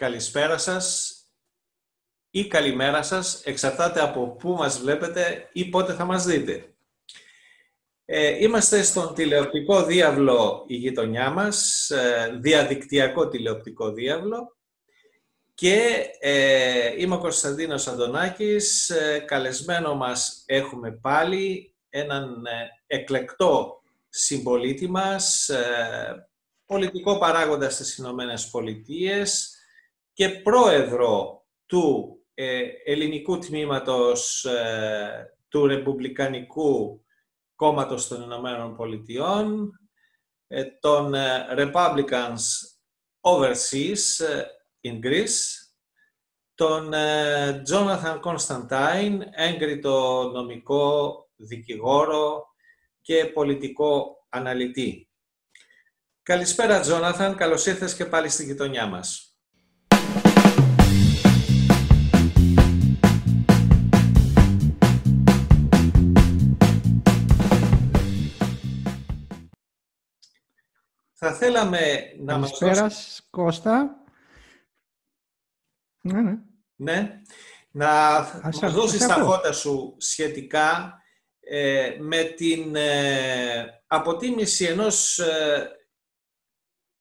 καλησπέρα σας ή καλημέρα σας, εξαρτάται από πού μας βλέπετε ή πότε θα μας δείτε. Ε, είμαστε στον τηλεοπτικό διάβλο η γειτονιά μας, ε, διαδικτυακό τηλεοπτικό διάβλο και ε, είμαι ο Κωνσταντίνος Αντωνάκης, ε, καλεσμένο μας έχουμε πάλι έναν εκλεκτό συμπολίτη μας, πολιτικό παράγοντα στις Ηνωμένες Πολιτείες, και πρόεδρο του ε, ελληνικού τμήματος ε, του Ρεπουμπλικανικού Κόμματος των Ηνωμένων Πολιτειών, ε, των ε, Republicans Overseas in Greece, τον Jonathan Constantine, έγκριτο νομικό δικηγόρο και πολιτικό αναλυτή. Καλησπέρα Τζόναθαν, καλώς ήρθες και πάλι στη γειτονιά μας. Θα θέλαμε να μας δώσει... Κώστα. Ναι, ναι. Ναι. Να μας δώσεις τα φώτα σου σχετικά ε, με την ε, αποτίμηση ενός ε,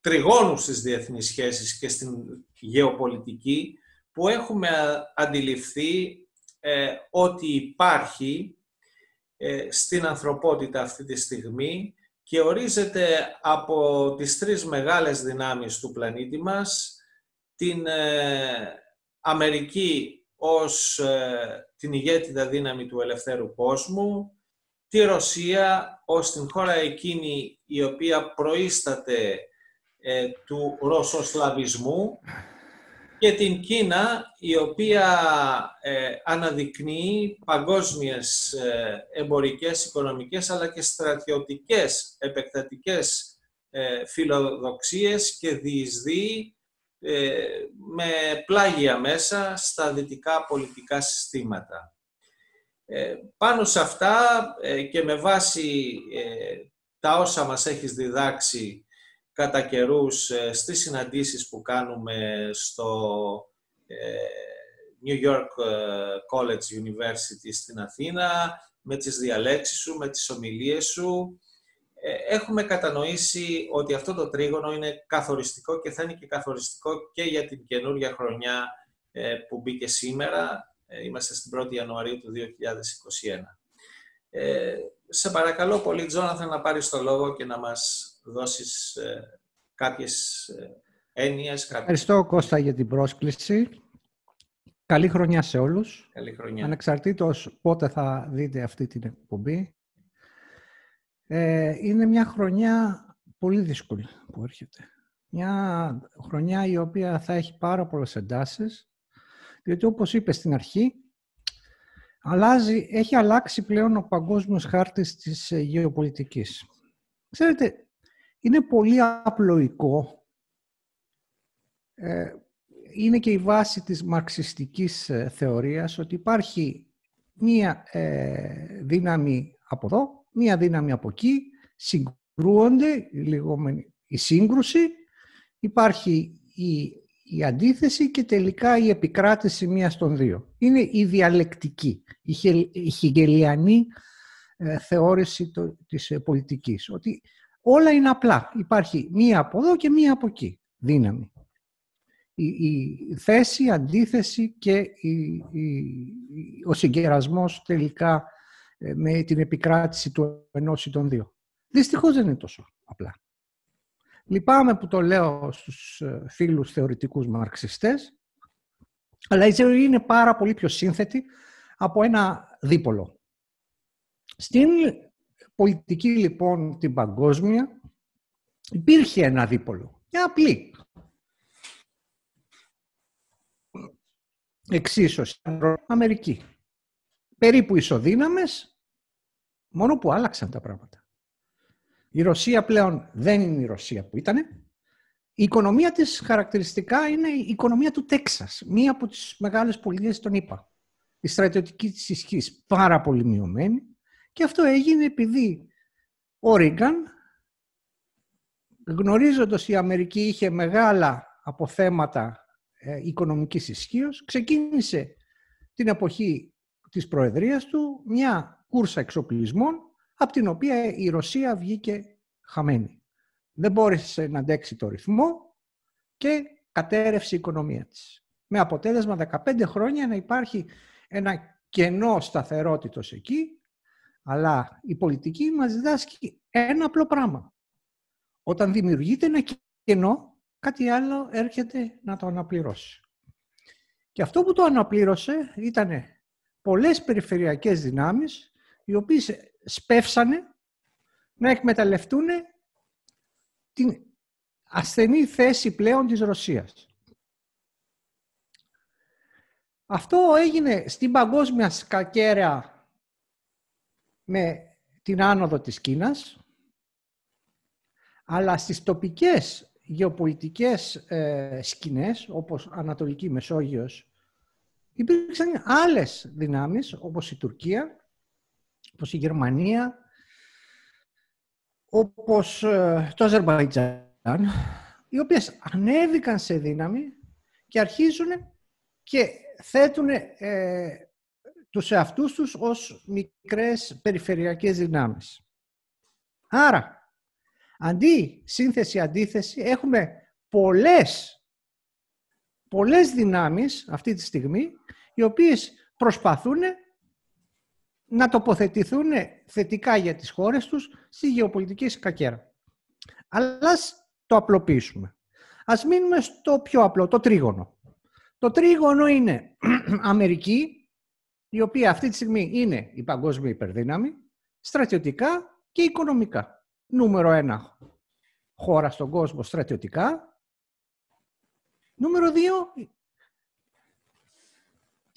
τριγώνου στις διεθνείς σχέσεις και στην γεωπολιτική που έχουμε αντιληφθεί ότι υπάρχει στην ανθρωπότητα αυτή τη στιγμή και ορίζεται από τις τρεις μεγάλες δυνάμεις του πλανήτη μας, την ε, Αμερική ως ε, την ηγέτιδα δύναμη του ελευθέρου κόσμου, τη Ρωσία ως την χώρα εκείνη η οποία προείσταται ε, του ρωσοσλαβισμού και την Κίνα, η οποία ε, αναδεικνύει παγκόσμιες ε, εμπορικές, οικονομικές, αλλά και στρατιωτικές, επεκτατικές ε, φιλοδοξίες και διεισδύει ε, με πλάγια μέσα στα δυτικά πολιτικά συστήματα. Πάνω σε αυτά και με βάση τα όσα μας έχεις διδάξει κατά καιρούς ε, στις συναντήσεις που κάνουμε στο ε, New York ε, College University στην Αθήνα, με τις διαλέξεις σου, με τις ομιλίες σου. Έχουμε κατανοήσει ότι αυτό το τρίγωνο είναι καθοριστικό και θα είναι και καθοριστικό και για την καινούργια χρονιά που μπήκε σήμερα. Είμαστε στην 1η Ιανουαρίου του 2021. σε παρακαλώ πολύ, Τζόναθαν, να πάρεις το λόγο και να μας δώσεις ε, κάποιες ε, έννοιες. Ευχαριστώ Κώστα για την πρόσκληση. Καλή χρονιά σε όλους. Καλή χρονιά. Ανεξαρτήτως πότε θα δείτε αυτή την εκπομπή. Ε, είναι μια χρονιά πολύ δύσκολη που έρχεται. Μια χρονιά η οποία θα έχει πάρα πολλές εντάσεις, διότι όπως είπες στην αρχή, αλλάζει, έχει αλλάξει πλέον ο παγκόσμιος χάρτης της γεωπολιτικής. Ξέρετε, είναι πολύ απλοϊκό. Ε, είναι και η βάση της μαρξιστικής ε, θεωρίας ότι υπάρχει μία ε, δύναμη από εδώ, μία δύναμη από εκεί, συγκρούονται λίγο η σύγκρουση, υπάρχει η, η αντίθεση και τελικά η επικράτηση μίας των δύο. Είναι η διαλεκτική, η, χε, η θεώρηση το, της πολιτικής. Ότι όλα είναι απλά. Υπάρχει μία από εδώ και μία από εκεί δύναμη. Η, θέση, η αντίθεση και η, ο συγκερασμός τελικά ε, με την επικράτηση του ενός ή των δύο. Δυστυχώς δεν είναι τόσο απλά. Λυπάμαι που το λέω στους ε, φίλους θεωρητικούς μαρξιστές, αλλά η ζωή είναι πάρα πολύ πιο σύνθετη από ένα δίπολο. Στην πολιτική λοιπόν την παγκόσμια υπήρχε ένα δίπολο, μια απλή. Εξίσωση, Αμερική. Περίπου ισοδύναμες, μόνο που άλλαξαν τα πράγματα. Η Ρωσία πλέον δεν είναι η Ρωσία που ήταν. Η οικονομία της χαρακτηριστικά είναι η οικονομία του Τέξας, μία από τις μεγάλες πολιτείες των ΗΠΑ. Η στρατιωτική της ισχύς πάρα πολύ μειωμένη, και αυτό έγινε επειδή ο Ρίγκαν, γνωρίζοντας η Αμερική είχε μεγάλα αποθέματα ε, οικονομικής ισχύως, ξεκίνησε την εποχή της προεδρίας του μια κούρσα εξοπλισμών από την οποία η Ρωσία βγήκε χαμένη. Δεν μπόρεσε να αντέξει το ρυθμό και κατέρευσε η οικονομία της. Με αποτέλεσμα 15 χρόνια να υπάρχει ένα κενό σταθερότητος εκεί αλλά η πολιτική μας διδάσκει ένα απλό πράγμα. Όταν δημιουργείται ένα κενό, κάτι άλλο έρχεται να το αναπληρώσει. Και αυτό που το αναπλήρωσε ήταν πολλές περιφερειακές δυνάμεις οι οποίες σπεύσανε να εκμεταλλευτούν την ασθενή θέση πλέον της Ρωσίας. Αυτό έγινε στην παγκόσμια σκακέρα με την άνοδο της Κίνας, αλλά στις τοπικές γεωπολιτικές ε, σκηνές, όπως Ανατολική Μεσόγειος, υπήρξαν άλλες δυνάμεις, όπως η Τουρκία, όπως η Γερμανία, όπως ε, το Αζερβαϊτζάν, οι οποίες ανέβηκαν σε δύναμη και αρχίζουν και θέτουν ε, τους εαυτούς τους ως μικρές περιφερειακές δυνάμεις. Άρα, αντί σύνθεση-αντίθεση, έχουμε πολλές, πολλές δυνάμεις αυτή τη στιγμή, οι οποίες προσπαθούν να τοποθετηθούν θετικά για τις χώρες τους στη γεωπολιτική σκακέρα. Αλλά ας το απλοποιήσουμε. Ας μείνουμε στο πιο απλό, το τρίγωνο. Το τρίγωνο είναι Αμερική, η οποία αυτή τη στιγμή είναι η παγκόσμια υπερδύναμη, στρατιωτικά και οικονομικά. Νούμερο ένα χώρα στον κόσμο στρατιωτικά. Νούμερο δύο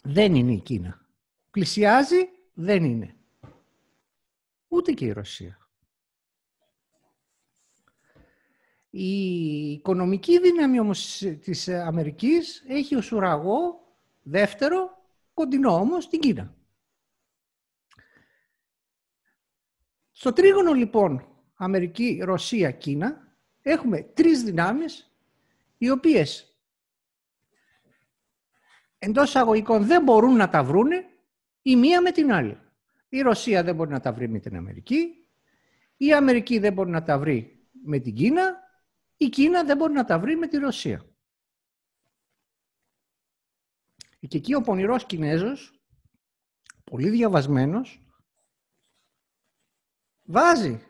δεν είναι η Κίνα. Πλησιάζει, δεν είναι. Ούτε και η Ρωσία. Η οικονομική δύναμη όμως της Αμερικής έχει ως ουραγό δεύτερο κοντινό όμως την Κίνα. Στο τρίγωνο λοιπόν Αμερική, Ρωσία, Κίνα έχουμε τρεις δυνάμεις οι οποίες εντός αγωγικών δεν μπορούν να τα βρούνε η μία με την άλλη. Η Ρωσία δεν μπορεί να τα βρει με την Αμερική, η Αμερική δεν μπορεί να τα βρει με την Κίνα, η Κίνα δεν μπορεί να τα βρει με τη Ρωσία. Και εκεί ο πονηρός Κινέζος, πολύ διαβασμένος, βάζει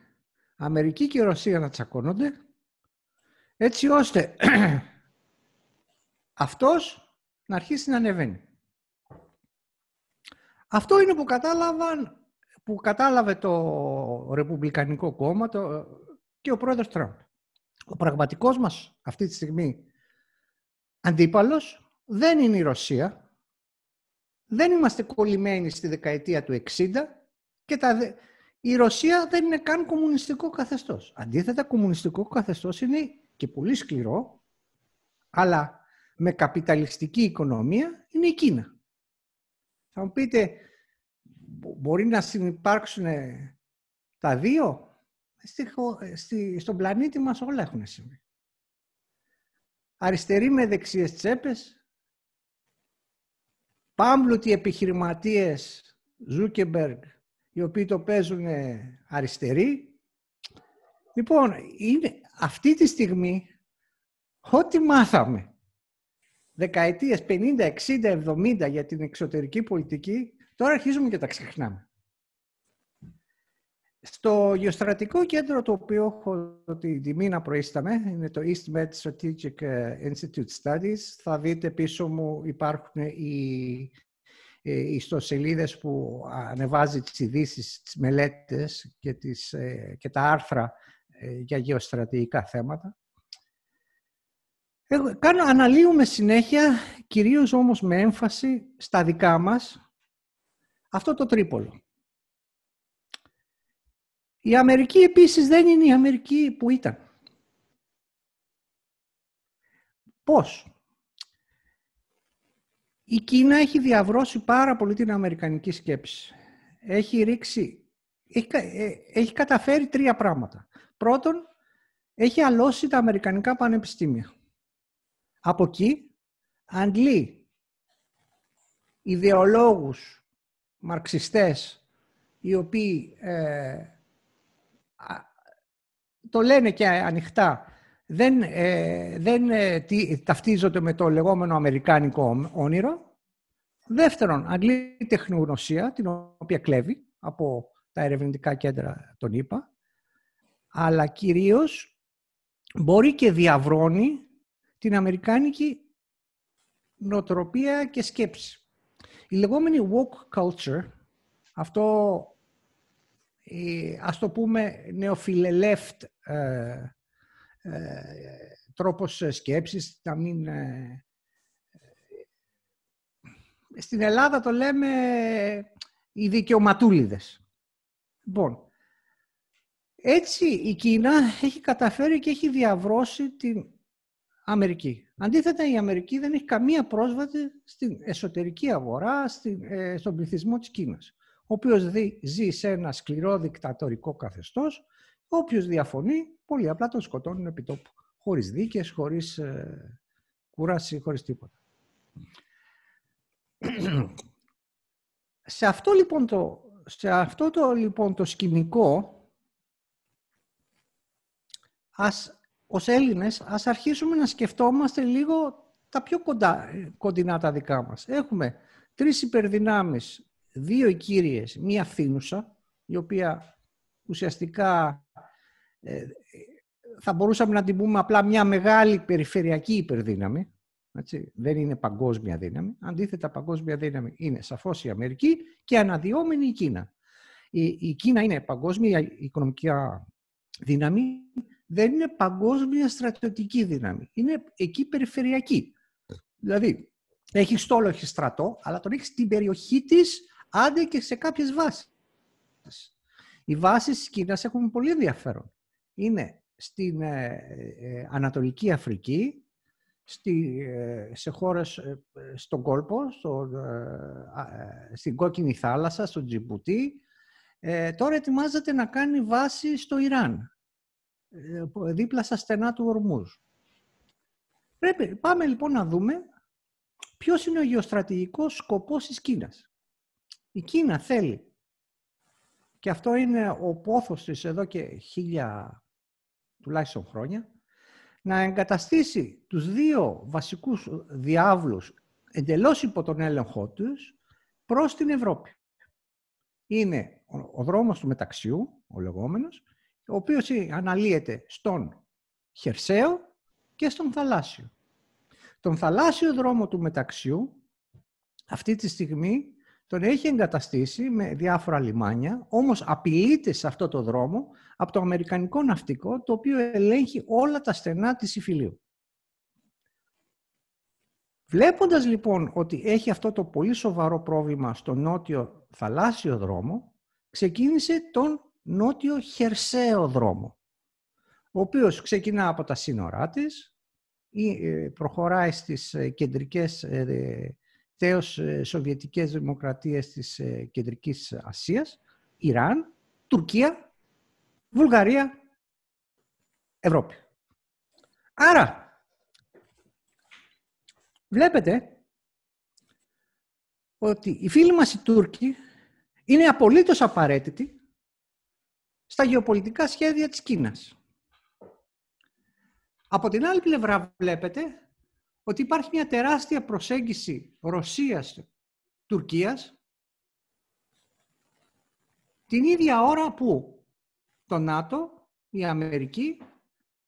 Αμερική και Ρωσία να τσακώνονται, έτσι ώστε αυτός να αρχίσει να ανεβαίνει. Αυτό είναι που, κατάλαβαν, που κατάλαβε το Ρεπουμπλικανικό Κόμμα το, και ο πρόεδρος Τραμπ. Ο πραγματικός μας αυτή τη στιγμή αντίπαλος δεν είναι η Ρωσία, δεν είμαστε κολλημένοι στη δεκαετία του 60 και τα... η Ρωσία δεν είναι καν κομμουνιστικό καθεστώς. Αντίθετα, κομμουνιστικό καθεστώς είναι και πολύ σκληρό, αλλά με καπιταλιστική οικονομία είναι η Κίνα. Θα μου πείτε, μπορεί να συνεπάρξουν τα δύο. Στη, στη, στον πλανήτη μας όλα έχουν συμβεί. Αριστεροί με δεξιές τσέπες, πάμπλουτοι επιχειρηματίες Ζούκεμπεργκ, οι οποίοι το παίζουν αριστεροί. Λοιπόν, αυτή τη στιγμή, ό,τι μάθαμε, δεκαετίες 50, 60, 70 για την εξωτερική πολιτική, τώρα αρχίζουμε και τα ξεχνάμε. Στο γεωστρατικό κέντρο το οποίο έχω την τιμή να προείσταμε είναι το East Med Strategic ε, Institute Studies. Θα δείτε πίσω μου υπάρχουν οι ε, ιστοσελίδες που ανεβάζει τις ειδήσεις, τις μελέτες και, ε, τα άρθρα για γεωστρατηγικά θέματα. Κάνω, αναλύουμε συνέχεια, κυρίως όμως με έμφαση στα δικά μας, αυτό το τρίπολο. Η Αμερική επίσης δεν είναι η Αμερική που ήταν. Πώς. Η Κίνα έχει διαβρώσει πάρα πολύ την αμερικανική σκέψη. Έχει ρίξει, έχει, ε, έχει καταφέρει τρία πράγματα. Πρώτον, έχει αλώσει τα αμερικανικά πανεπιστήμια. Από εκεί αντλεί ιδεολόγους μαρξιστές οι οποίοι ε, το λένε και ανοιχτά. Δεν, ε, δεν ε, ταυτίζονται με το λεγόμενο αμερικάνικο όνειρο. Δεύτερον, αγγλική τεχνογνωσία, την οποία κλέβει από τα ερευνητικά κέντρα των είπα, αλλά κυρίως μπορεί και διαβρώνει την αμερικάνικη νοοτροπία και σκέψη. Η λεγόμενη woke culture, αυτό ας το πούμε, νεοφιλελεύτ ε, ε, τρόπος ε, σκέψης, να μην... Ε, ε, στην Ελλάδα το λέμε οι δικαιωματούλιδες. Λοιπόν, έτσι η Κίνα έχει καταφέρει και έχει διαβρώσει την Αμερική. Αντίθετα, η Αμερική δεν έχει καμία πρόσβαση στην εσωτερική αγορά, στον πληθυσμό της Κίνας ο οποίος ζει σε ένα σκληρό δικτατορικό καθεστώς, όποιος διαφωνεί, πολύ απλά τον σκοτώνουν επί τόπου. Χωρίς δίκες, χωρίς ε, κούραση, χωρίς τίποτα. σε, αυτό, λοιπόν, το, σε αυτό το, λοιπόν, το σκηνικό, ας, ως Έλληνες, ας αρχίσουμε να σκεφτόμαστε λίγο τα πιο κοντά, ε, κοντινά τα δικά μας. Έχουμε τρεις υπερδυνάμεις δύο κύριες, μία φθήνουσα, η οποία ουσιαστικά ε, θα μπορούσαμε να την πούμε απλά μια μεγάλη περιφερειακή υπερδύναμη, έτσι. δεν είναι παγκόσμια δύναμη. Αντίθετα, παγκόσμια δύναμη είναι σαφώς η Αμερική και αναδυόμενη η Κίνα. Η, Κίνα είναι παγκόσμια οικονομική δύναμη, δεν είναι παγκόσμια στρατιωτική δύναμη. Είναι εκεί περιφερειακή. Δηλαδή, έχει στόλο, έχει στρατό, αλλά τον έχεις στην περιοχή της άντε και σε κάποιες βάσεις. Οι βάσεις της Κίνας έχουν πολύ ενδιαφέρον. Είναι στην ε, ε, ε, Ανατολική Αφρική, στη, σε χώρες στον κόλπο, στο, στην Κόκκινη Θάλασσα, στο Τζιμπουτί. τώρα ετοιμάζεται να κάνει βάση στο Ιράν, δίπλα στα στενά του Ορμούζ. Πρέπει, πάμε λοιπόν να δούμε ποιος είναι ο γεωστρατηγικός σκοπός της Κίνας. Η Κίνα θέλει. Και αυτό είναι ο πόθος της εδώ και χίλια τουλάχιστον χρόνια να εγκαταστήσει τους δύο βασικούς διάβλους εντελώς υπό τον έλεγχό τους προς την Ευρώπη. Είναι ο δρόμος του μεταξιού, ο λεγόμενος, ο οποίος ε, αναλύεται στον χερσαίο και στον θαλάσσιο. Τον θαλάσσιο δρόμο του μεταξιού αυτή τη στιγμή τον έχει εγκαταστήσει με διάφορα λιμάνια, όμως απειλείται σε αυτό το δρόμο από το αμερικανικό ναυτικό, το οποίο ελέγχει όλα τα στενά της Ιφιλίου. Βλέποντας λοιπόν ότι έχει αυτό το πολύ σοβαρό πρόβλημα στο νότιο θαλάσσιο δρόμο, ξεκίνησε τον νότιο χερσαίο δρόμο, ο οποίος ξεκινά από τα σύνορά της, ε, προχωράει στις ε, κεντρικές ε, τελευταίες ε, σοβιετικές δημοκρατίες της ε, Κεντρικής Ασίας, Ιράν, Τουρκία, Βουλγαρία, Ευρώπη. Άρα, βλέπετε ότι οι φίλοι μας οι Τούρκοι είναι απολύτως απαραίτητη στα γεωπολιτικά σχέδια της Κίνας. Από την άλλη πλευρά βλέπετε ότι υπάρχει μια τεράστια προσέγγιση Ρωσίας-Τουρκίας την ίδια ώρα που το ΝΑΤΟ, η Αμερική,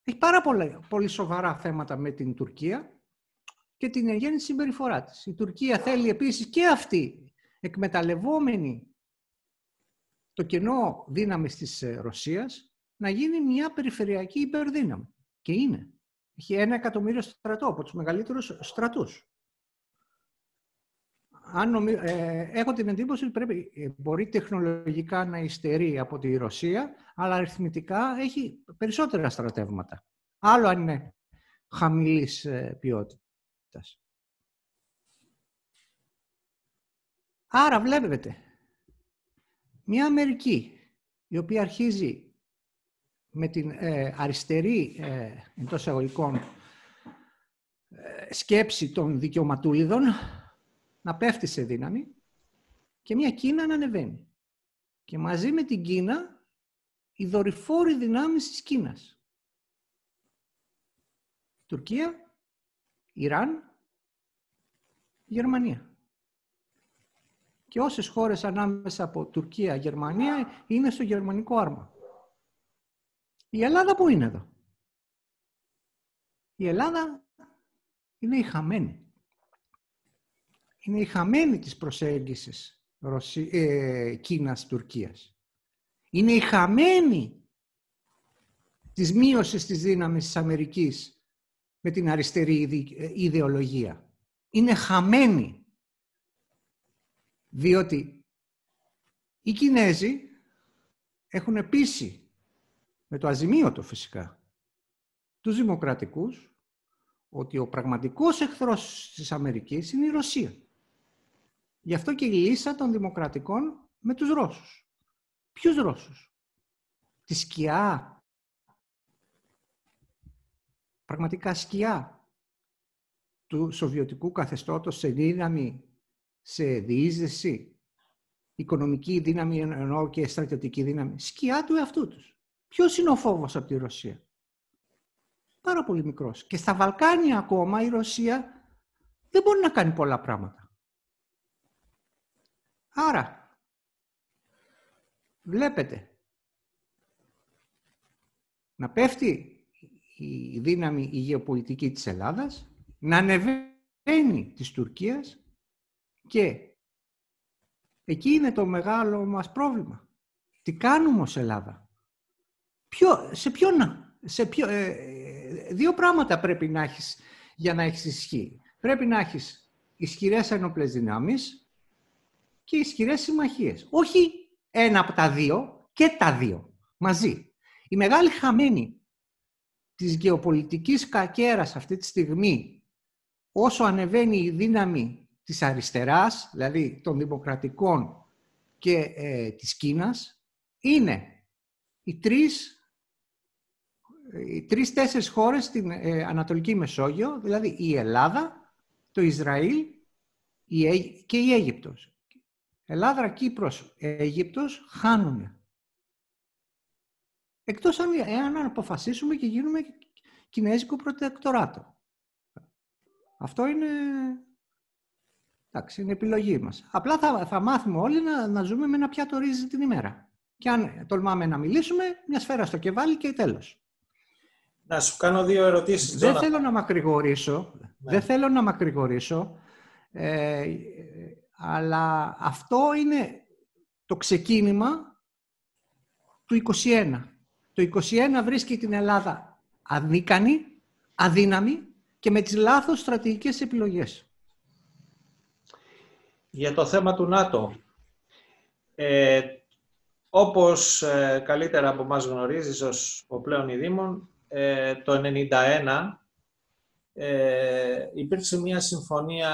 έχει πάρα πολλά, πολύ σοβαρά θέματα με την Τουρκία και την εγγέννη συμπεριφορά της. Η Τουρκία θέλει επίσης και αυτή, εκμεταλλευόμενη το κενό δύναμη της ε, Ρωσίας, να γίνει μια περιφερειακή υπερδύναμη. Και είναι. Έχει ένα εκατομμύριο στρατό, από τους μεγαλύτερους στρατούς. ε, έχω την εντύπωση ότι πρέπει, ε, μπορεί τεχνολογικά να υστερεί από τη Ρωσία, αλλά αριθμητικά έχει περισσότερα στρατεύματα. Άλλο αν είναι χαμηλής ε, ποιότητας. Άρα βλέπετε, μια Αμερική η οποία αρχίζει με την ε, αριστερή ε, εντός ε, σκέψη των δικαιωματούλιδων να πέφτει σε δύναμη και μια Κίνα να ανεβαίνει. Και μαζί με την Κίνα οι δορυφόροι δυνάμεις της Κίνας. Τουρκία, Ιράν, Γερμανία. Και όσες χώρες ανάμεσα από Τουρκία, Γερμανία είναι στο γερμανικό άρμα. Η Ελλάδα πού είναι εδώ. Η Ελλάδα είναι η χαμένη. Είναι η χαμένη της προσέγγισης Ρωσί... ε, Κίνας-Τουρκίας. Είναι η χαμένη της μείωσης της δύναμης της Αμερικής με την αριστερή ε, ιδεολογία. Είναι χαμένη. Διότι οι Κινέζοι έχουν πείσει με το αζημίωτο φυσικά, τους δημοκρατικούς, ότι ο πραγματικός εχθρός της Αμερικής είναι η Ρωσία. Γι' αυτό και η λύσα των δημοκρατικών με τους Ρώσους. Ποιους Ρώσους? Τη σκιά. Πραγματικά σκιά του σοβιωτικού καθεστώτος σε δύναμη, σε διείσδυση, οικονομική δύναμη ενώ και στρατιωτική δύναμη. Σκιά του εαυτού τους. Ποιος είναι ο φόβος από τη Ρωσία. Πάρα πολύ μικρός. Και στα Βαλκάνια ακόμα η Ρωσία δεν μπορεί να κάνει πολλά πράγματα. Άρα, βλέπετε, να πέφτει η δύναμη η γεωπολιτική της Ελλάδας, να ανεβαίνει της Τουρκίας και εκεί είναι το μεγάλο μας πρόβλημα. Τι κάνουμε ως Ελλάδα σε σε ε, δύο πράγματα πρέπει να έχεις για να έχεις ισχύ. Πρέπει να έχεις ισχυρές ενόπλες δυνάμεις και ισχυρές συμμαχίες. Όχι ένα από τα δύο και τα δύο μαζί. Η μεγάλη χαμένη της γεωπολιτικής κακέρας αυτή τη στιγμή όσο ανεβαίνει η δύναμη της αριστεράς, δηλαδή των δημοκρατικών και ε, της Κίνας, είναι οι τρεις τρεις-τέσσερις χώρες στην ε, Ανατολική Μεσόγειο, δηλαδή η Ελλάδα, το Ισραήλ η και η Αίγυπτος. Ελλάδα, Κύπρος, Αίγυπτος χάνουν. Εκτός αν, εάν αποφασίσουμε και γίνουμε Κινέζικο Προτεκτοράτο. Αυτό είναι... Εντάξει, είναι επιλογή μας. Απλά θα, θα μάθουμε όλοι να, να ζούμε με ένα πιάτο ρύζι την ημέρα. Και αν τολμάμε να μιλήσουμε, μια σφαίρα στο κεφάλι και τέλος. Να σου κάνω δύο ερωτήσεις. Δεν θέλω να μακρηγορήσω. Ναι. Δεν θέλω να μακρηγορήσω. Ε, αλλά αυτό είναι το ξεκίνημα του 21. Το 21 βρίσκει την Ελλάδα ανίκανη, αδύναμη και με τις λάθος στρατηγικές επιλογές. Για το θέμα του ΝΑΤΟ. Ε, όπως ε, καλύτερα από μας γνωρίζεις ως ο πλέον ειδήμων, ε, το 1991 ε, υπήρξε μια συμφωνία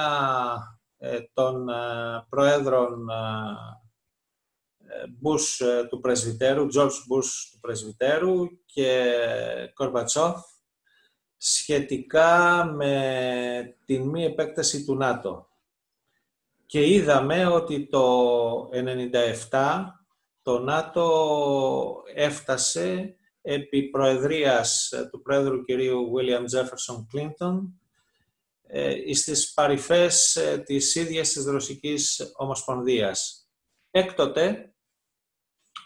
ε, των ε, προέδρων Μπούς του Πρεσβυτέρου, Τζορτζ Μπούς του Πρεσβυτέρου και Κορβατσόφ σχετικά με την μη επέκταση του ΝΑΤΟ. Και είδαμε ότι το 1997 το ΝΑΤΟ έφτασε επί προεδρίας ε, του πρόεδρου κυρίου William Jefferson Clinton στις ε, παρυφές ε, της ίδιας της Ρωσικής Ομοσπονδίας. Έκτοτε,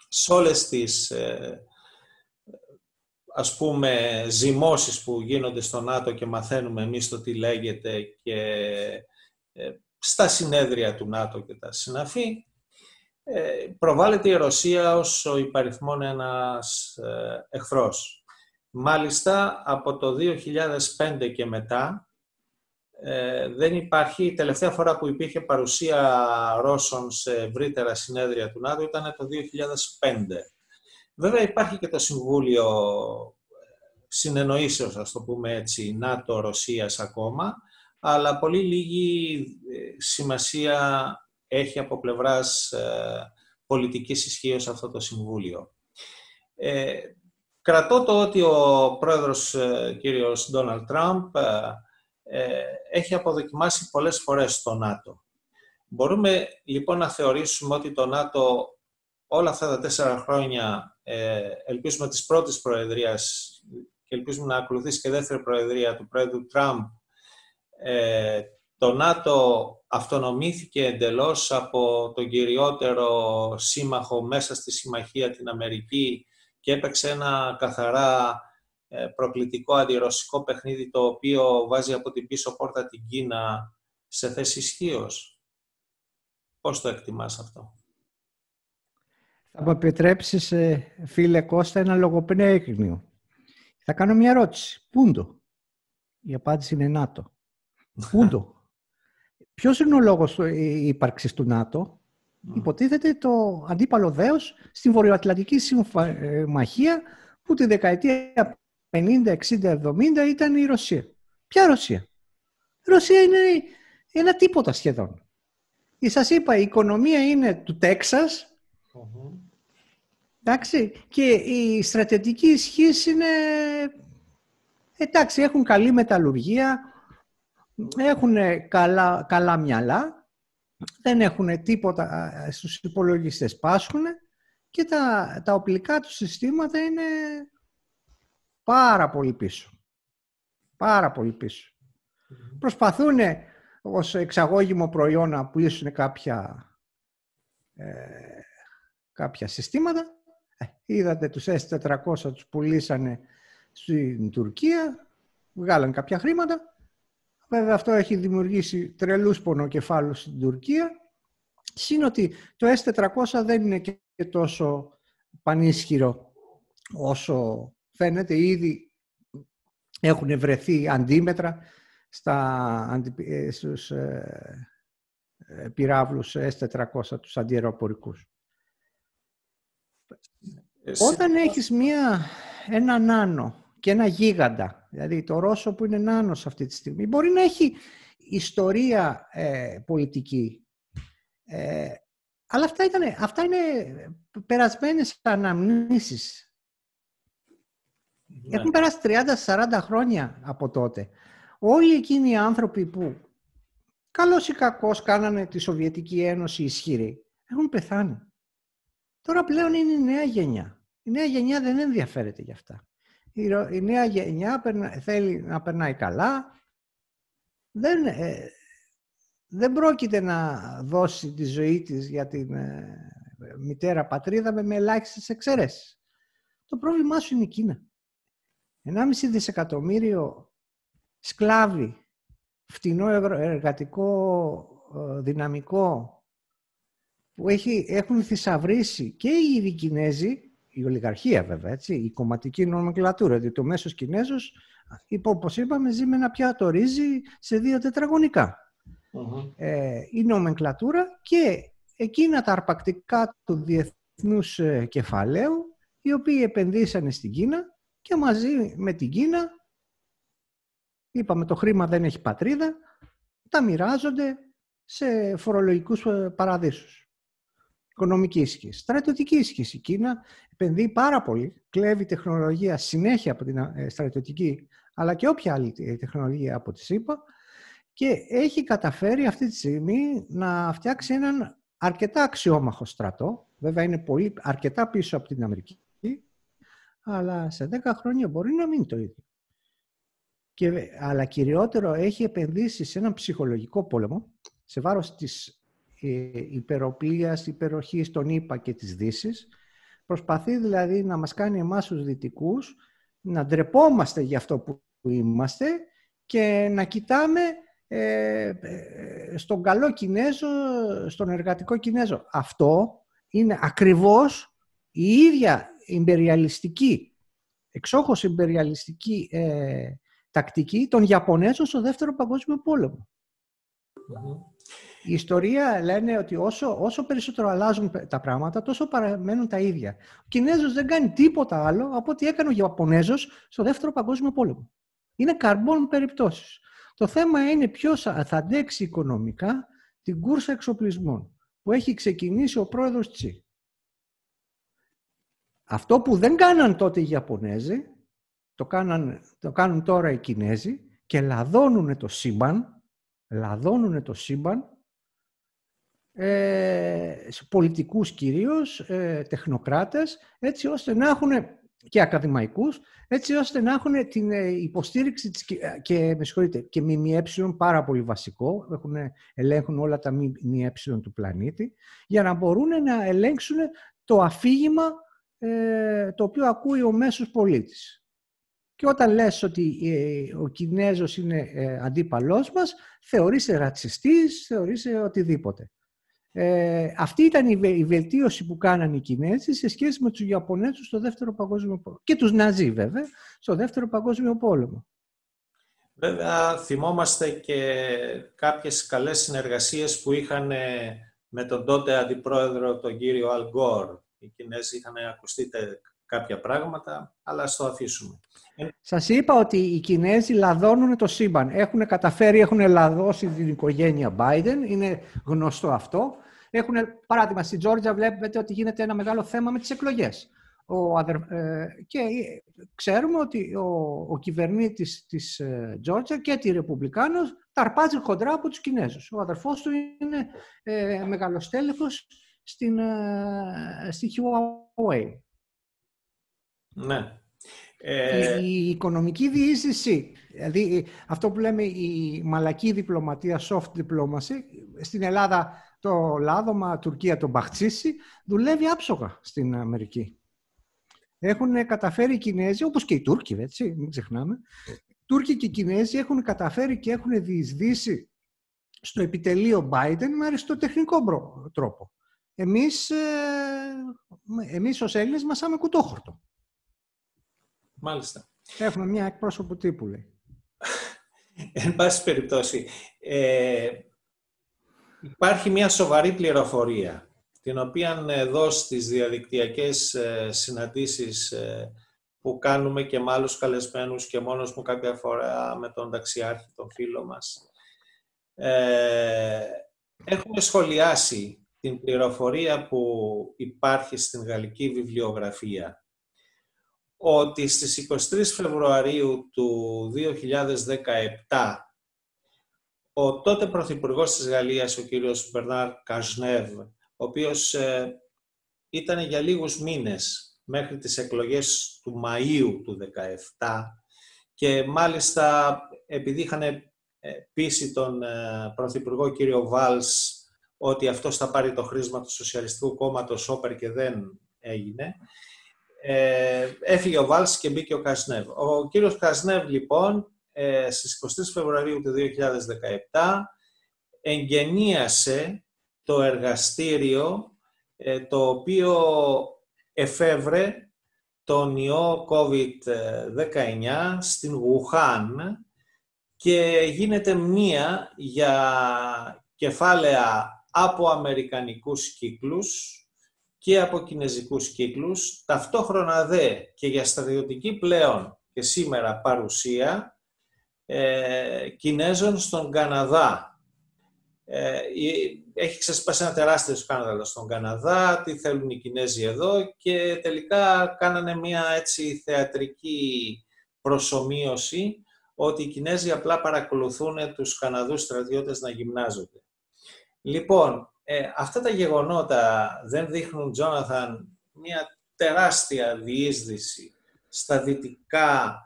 σε όλες τις ας πούμε ζυμώσεις που γίνονται στο ΝΑΤΟ και μαθαίνουμε εμείς το τι λέγεται και στα συνέδρια του ΝΑΤΟ και τα συναφή, ε, προβάλλεται η Ρωσία ως ο υπαριθμόν ένας ε, εχθρός. Μάλιστα, από το 2005 και μετά, ε, δεν υπάρχει, η τελευταία φορά που υπήρχε παρουσία Ρώσων σε ευρύτερα συνέδρια του ΝΑΤΟ ήταν το 2005. Βέβαια υπάρχει και το Συμβούλιο Συνεννοήσεως, ας το πούμε έτσι, ΝΑΤΟ-Ρωσίας ακόμα, αλλά πολύ λίγη σημασία έχει από πλευράς ε, πολιτικής ισχύως αυτό το Συμβούλιο. Ε, κρατώ το ότι ο πρόεδρος ε, κύριος Ντόναλτ Τραμπ ε, ε, έχει αποδοκιμάσει πολλές φορές το ΝΑΤΟ. Μπορούμε λοιπόν να θεωρήσουμε ότι το ΝΑΤΟ όλα αυτά τα τέσσερα χρόνια ε, ελπίζουμε της πρώτης προεδρίας και ελπίζουμε να ακολουθήσει και δεύτερη προεδρία του πρόεδρου Τραμπ το ΝΑΤΟ αυτονομήθηκε εντελώς από τον κυριότερο σύμμαχο μέσα στη συμμαχία την Αμερική και έπαιξε ένα καθαρά ε, προκλητικό αντιρωσικό παιχνίδι το οποίο βάζει από την πίσω πόρτα την Κίνα σε θέση ισχύως. Πώς το εκτιμάς αυτό. Θα μου επιτρέψεις ε, φίλε Κώστα ένα λογοπνέκνιο. Θα κάνω μια ερώτηση. Πούντο. Η απάντηση είναι ΝΑΤΟ. Πούντο. Ποιος είναι ο λόγος ε, ύπαρξης του ΝΑΤΟ, mm. Υποτίθεται το αντίπαλο δέος στην Βορειοατλαντική Συμμαχία ε, που τη δεκαετία 50, 60, 70 ήταν η Ρωσία. Ποια Ρωσία. Η Ρωσία είναι ένα τίποτα σχεδόν. Σας είπα, η οικονομία είναι του τεξας εντάξει, και η στρατιωτική ισχύ είναι, ε, εντάξει, έχουν καλή μεταλλουργία, έχουν καλά, καλά μυαλά, δεν έχουν τίποτα στους υπολογιστές πάσχουν και τα, τα οπλικά του συστήματα είναι πάρα πολύ πίσω. Πάρα πολύ πίσω. Mm-hmm. Προσπαθούν ως εξαγώγημο προϊόν να πουλήσουν κάποια, ε, κάποια συστήματα. Ε, είδατε τους S400, τους πουλήσανε στην Τουρκία, βγάλαν κάποια χρήματα Βέβαια αυτό έχει δημιουργήσει τρελούς πονοκεφάλους στην Τουρκία. Συν ότι το S400 δεν είναι και τόσο πανίσχυρο όσο φαίνεται. Ήδη έχουν βρεθεί αντίμετρα στα, ε, στους ε, ε, πυράβλους S400, τους αντιεροπορικούς. Όταν έχεις μία, ένα νάνο και ένα γίγαντα. Δηλαδή το Ρώσο που είναι νάνος αυτή τη στιγμή μπορεί να έχει ιστορία ε, πολιτική. Ε, αλλά αυτά, ήταν, αυτά είναι περασμένες αναμνήσεις. Ναι. Έχουν περάσει 30-40 χρόνια από τότε. Όλοι εκείνοι οι άνθρωποι που καλός ή κακός κάνανε τη Σοβιετική Ένωση ισχυρή, έχουν πεθάνει. Τώρα πλέον είναι η νέα γενιά. Η νέα γενιά δεν ενδιαφέρεται για αυτά η νέα γενιά θέλει να περνάει καλά. Δεν, ε, δεν πρόκειται να δώσει τη ζωή της για την ε, μητέρα πατρίδα με, ελάχιστε ελάχιστες εξαιρέσεις. Το πρόβλημά σου είναι η Κίνα. 1,5 δισεκατομμύριο σκλάβοι, φτηνό εργατικό ε, δυναμικό που έχουν θησαυρίσει και οι Κινέζοι η ολιγαρχία βέβαια, έτσι, η κομματική νομικλατούρα, διότι το μέσος Κινέζος, όπως είπαμε, ζει με ένα πιάτο ρύζι σε δύο Ε, η νομεκλατούρα και εκείνα τα αρπακτικά του διεθνούς ε, κεφαλαίου, οι οποίοι επενδύσανε στην Κίνα και μαζί με την Κίνα, είπαμε το χρήμα δεν έχει πατρίδα, τα μοιράζονται σε φορολογικούς ε, παραδείσους οικονομική ισχύ, Στρατιωτική ισχύ. Η Κίνα επενδύει πάρα πολύ, κλέβει τεχνολογία συνέχεια από την ε, στρατιωτική, αλλά και όποια άλλη ε, τεχνολογία από τη ΣΥΠΑ και έχει καταφέρει αυτή τη στιγμή να φτιάξει έναν αρκετά αξιόμαχο στρατό. Βέβαια είναι πολύ, αρκετά πίσω από την Αμερική, αλλά σε 10 χρόνια μπορεί να μείνει το ίδιο. Και, αλλά κυριότερο έχει επενδύσει σε έναν ψυχολογικό πόλεμο σε βάρος της υπεροπλίας υπεροχής των ΗΠΑ και της δύσης. Προσπαθεί δηλαδή να μας κάνει εμάς τους δυτικούς να ντρεπόμαστε για αυτό που είμαστε και να κοιτάμε ε, ε, στον καλό Κινέζο, στον εργατικό Κινέζο. Αυτό είναι ακριβώς η ίδια υπεριαλιστική, εξόχως υπεριαλιστική ε, τακτική των Ιαπωνέζων στο Δεύτερο Παγκόσμιο η ιστορία λένε ότι όσο, όσο περισσότερο αλλάζουν τα πράγματα, τόσο παραμένουν τα ίδια. Ο Κινέζος δεν κάνει τίποτα άλλο από ό,τι έκανε ο Ιαπωνέζος στο Δεύτερο Παγκόσμιο Πόλεμο. Είναι καρμπών περιπτώσεις. Το θέμα είναι ποιος θα αντέξει οικονομικά την κούρσα εξοπλισμών που έχει ξεκινήσει ο πρόεδρος Τσι. Αυτό που δεν κάναν τότε οι Ιαπωνέζοι, το, κάναν, το κάνουν τώρα οι Κινέζοι και λαδώνουν το σύμπαν, λαδώνουν το σύμπαν ε, πολιτικούς κυρίως, ε, τεχνοκράτες, έτσι ώστε να έχουν και ακαδημαϊκούς, έτσι ώστε να έχουν την ε, υποστήριξη της, ε, και, με συγχωρείτε, και ΜΜΕ πάρα πολύ βασικό, έχουν, ελέγχουν όλα τα ΜΜΕ του πλανήτη, για να μπορούν να ελέγξουν το αφήγημα το οποίο ακούει ο μέσος πολίτης. Και όταν λες ότι ο Κινέζος είναι ε, αντίπαλός μας, θεωρείσαι ρατσιστής, θεωρείσαι οτιδήποτε. Ε, αυτή ήταν η βελτίωση που κάναν οι Κινέζοι σε σχέση με τους Ιαπωνέζους στο Δεύτερο Παγκόσμιο Πόλεμο. Και τους Ναζί βέβαια, στο Δεύτερο Παγκόσμιο Πόλεμο. Βέβαια, θυμόμαστε και κάποιες καλές συνεργασίες που είχαν ε, με τον τότε αντιπρόεδρο, τον κύριο Αλγκόρ. Οι Κινέζοι είχαν ακουστεί κάποια πράγματα, αλλά ας το αφήσουμε. Ε, Σας είπα ότι οι Κινέζοι λαδώνουν το σύμπαν. Έχουν καταφέρει, έχουν λαδώσει την οικογένεια Biden, είναι γνωστό αυτό. Έχουν, παράδειγμα, στη Τζόρτζα βλέπετε ότι γίνεται ένα μεγάλο θέμα με τις εκλογές. Ο ε, και ε, ξέρουμε ότι ο, ο κυβερνήτης της ε, Τζόρτζα και τη Ρεπουμπλικάνος ταρπάζει χοντρά από τους Κινέζους. Ο αδερφός του είναι ε, μεγαλοστέλεχος στην, στη Huawei. Ναι. Ε... Η οικονομική διείσδυση, δηλαδή αυτό που λέμε η μαλακή διπλωματία, soft diplomacy, στην Ελλάδα το Λάδωμα, Τουρκία, τον Μπαχτσίση, δουλεύει άψογα στην Αμερική. Έχουν καταφέρει οι Κινέζοι, όπως και οι Τούρκοι, έτσι, μην ξεχνάμε, Τούρκοι και οι Κινέζοι έχουν καταφέρει και έχουν διεισδύσει στο επιτελείο Biden με αριστοτεχνικό τρόπο. Εμείς, ε, εμείς ως Έλληνες άμε κουτόχορτο. Μάλιστα. Έχουμε μια εκπρόσωπο τύπου, λέει. Εν πάση περιπτώσει, ε, Υπάρχει μια σοβαρή πληροφορία, την οποία εδώ στις διαδικτυακές ε, συναντήσεις ε, που κάνουμε και με άλλους καλεσμένους και μόνος μου κάποια φορά με τον ταξιάρχη, τον φίλο μας, ε, έχουμε σχολιάσει την πληροφορία που υπάρχει στην γαλλική βιβλιογραφία ότι στις 23 Φεβρουαρίου του 2017 ο τότε πρωθυπουργός της Γαλλίας, ο κύριος Μπερνάρ Καζνεύ, ο οποίος ε, ήταν για λίγους μήνες μέχρι τις εκλογές του Μαΐου του 2017 και μάλιστα επειδή είχαν ε, πείσει τον ε, Πρωθυπουργό κύριο Βάλς ότι αυτός θα πάρει το χρήσμα του Σοσιαλιστικού Κόμματος όπερ και δεν έγινε, έφυγε ο Βάλς και μπήκε ο Κασνεύ. Ο κύριος Κασνεύ λοιπόν ε, στις 23 Φεβρουαρίου του 2017 εγγενίασε το εργαστήριο ε, το οποίο εφεύρε τον ιό COVID-19 στην Γουχάν και γίνεται μία για κεφάλαια από αμερικανικούς κύκλους και από κινέζικους κύκλους, ταυτόχρονα δε και για στρατιωτική πλέον και σήμερα παρουσία ε, Κινέζων στον Καναδά. Ε, έχει ξεσπάσει ένα τεράστιο σκάνδαλο στον Καναδά, τι θέλουν οι Κινέζοι εδώ και τελικά κάνανε μια έτσι θεατρική προσωμείωση ότι οι Κινέζοι απλά παρακολουθούν τους Καναδούς στρατιώτες να γυμνάζονται. Λοιπόν, ε, αυτά τα γεγονότα δεν δείχνουν, Τζόναθαν, μια τεράστια διείσδυση στα δυτικά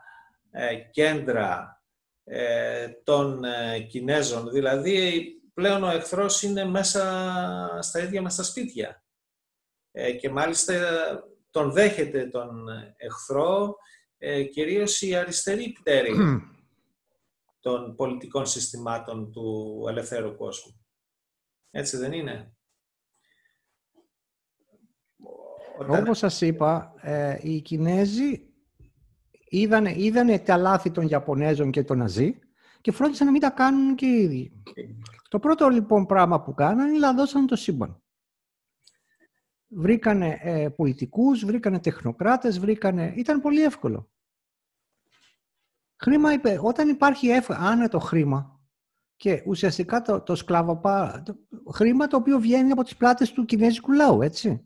ε, κέντρα ε, των ε, Κινέζων. Δηλαδή, πλέον ο εχθρός είναι μέσα στα ίδια μας τα σπίτια. Ε, και μάλιστα τον δέχεται τον εχθρό κυρίως η αριστερή πτέρυγα των πολιτικών συστημάτων του ελευθέρου κόσμου. Έτσι δεν είναι. Όπως σας είπα, οι Κινέζοι είδανε, είδανε τα λάθη των Ιαπωνέζων και των Ναζί και φρόντισαν να μην τα κάνουν και οι ίδιοι. Το πρώτο λοιπόν πράγμα που κάνανε είναι να δώσανε το σύμπαν. Βρήκανε ε, πολιτικούς, βρήκανε τεχνοκράτες, βρήκανε... Ήταν πολύ εύκολο. Χρήμα είπε, όταν υπάρχει άνετο χρήμα και ουσιαστικά το, το σκλαβαπά, το χρήμα το οποίο βγαίνει από τις πλάτες του κινέζικου λαού, έτσι.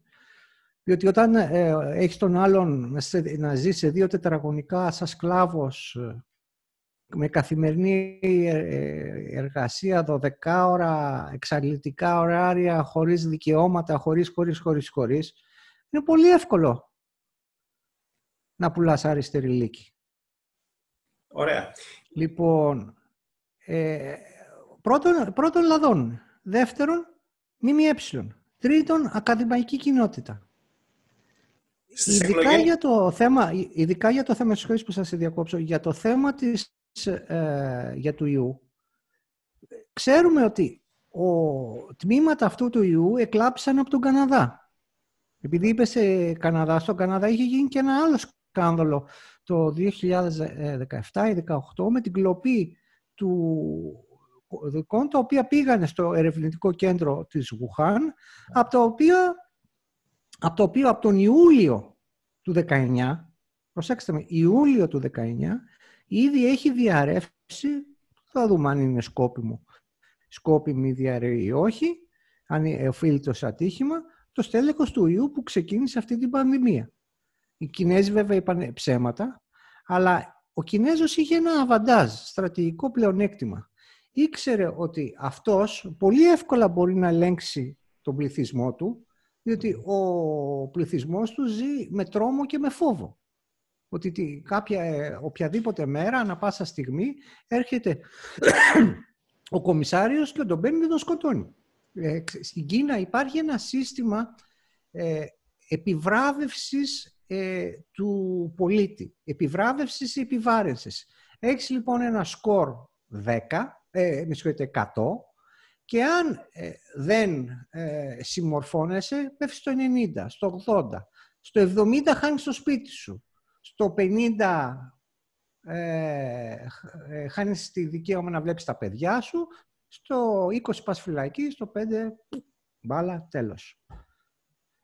Διότι όταν ε, έχεις τον άλλον να ζει σε δύο τετραγωνικά σαν σκλάβος ε, με καθημερινή ε, εργασία, 12 ώρα, εξαλλητικά ωράρια, χωρίς δικαιώματα, χωρίς, χωρίς, χωρίς, χωρίς, είναι πολύ εύκολο να πουλάς αριστερή λύκη. Ωραία. Λοιπόν, ε, πρώτον, πρώτον λαδών. Δεύτερον, ΜΜΕ. Τρίτον, ακαδημαϊκή κοινότητα ειδικά για το θέμα, ειδικά για το θέμα, συγχωρείς που σας διακόψω, για το θέμα της, ε, για του ιού, ξέρουμε ότι ο, τμήματα αυτού του ιού εκλάπησαν από τον Καναδά. Επειδή είπε σε Καναδά, στον Καναδά είχε γίνει και ένα άλλο σκάνδαλο το 2017 ή 2018 με την κλοπή του κωδικών τα οποία πήγανε στο ερευνητικό κέντρο της Γουχάν, από τα οποία από το οποίο από τον Ιούλιο του 19, προσέξτε με, Ιούλιο του 19, ήδη έχει διαρρεύσει, θα δούμε αν είναι σκόπιμο, σκόπιμη διαρρεύει ή όχι, αν οφείλεται ως ατύχημα, το στέλεχος του ιού που ξεκίνησε αυτή την πανδημία. Οι Κινέζοι βέβαια είπαν ψέματα, αλλά ο Κινέζος είχε ένα αβαντάζ, στρατηγικό πλεονέκτημα. Ήξερε ότι αυτός πολύ εύκολα μπορεί να ελέγξει τον πληθυσμό του, διότι ο πληθυσμός τους ζει με τρόμο και με φόβο. Ότι κάποια, ε, οποιαδήποτε μέρα, ανα πάσα στιγμή, έρχεται ο κομισάριος και τον παίρνει και τον σκοτώνει. Ε, στην Κίνα υπάρχει ένα σύστημα ε, επιβράβευσης ε, του πολίτη, επιβράβευσης ή επιβάρυνσης. Έχεις λοιπόν ένα σκορ 10, ε, 100, και αν ε, δεν ε, συμμορφώνεσαι, πέφτεις στο 90, στο 80. Στο 70 χάνεις το σπίτι σου. Στο 50 ε, ε, χάνεις τη δικαίωμα να βλέπεις τα παιδιά σου. Στο 20 πας φυλακή, στο 5 μπάλα, τέλος.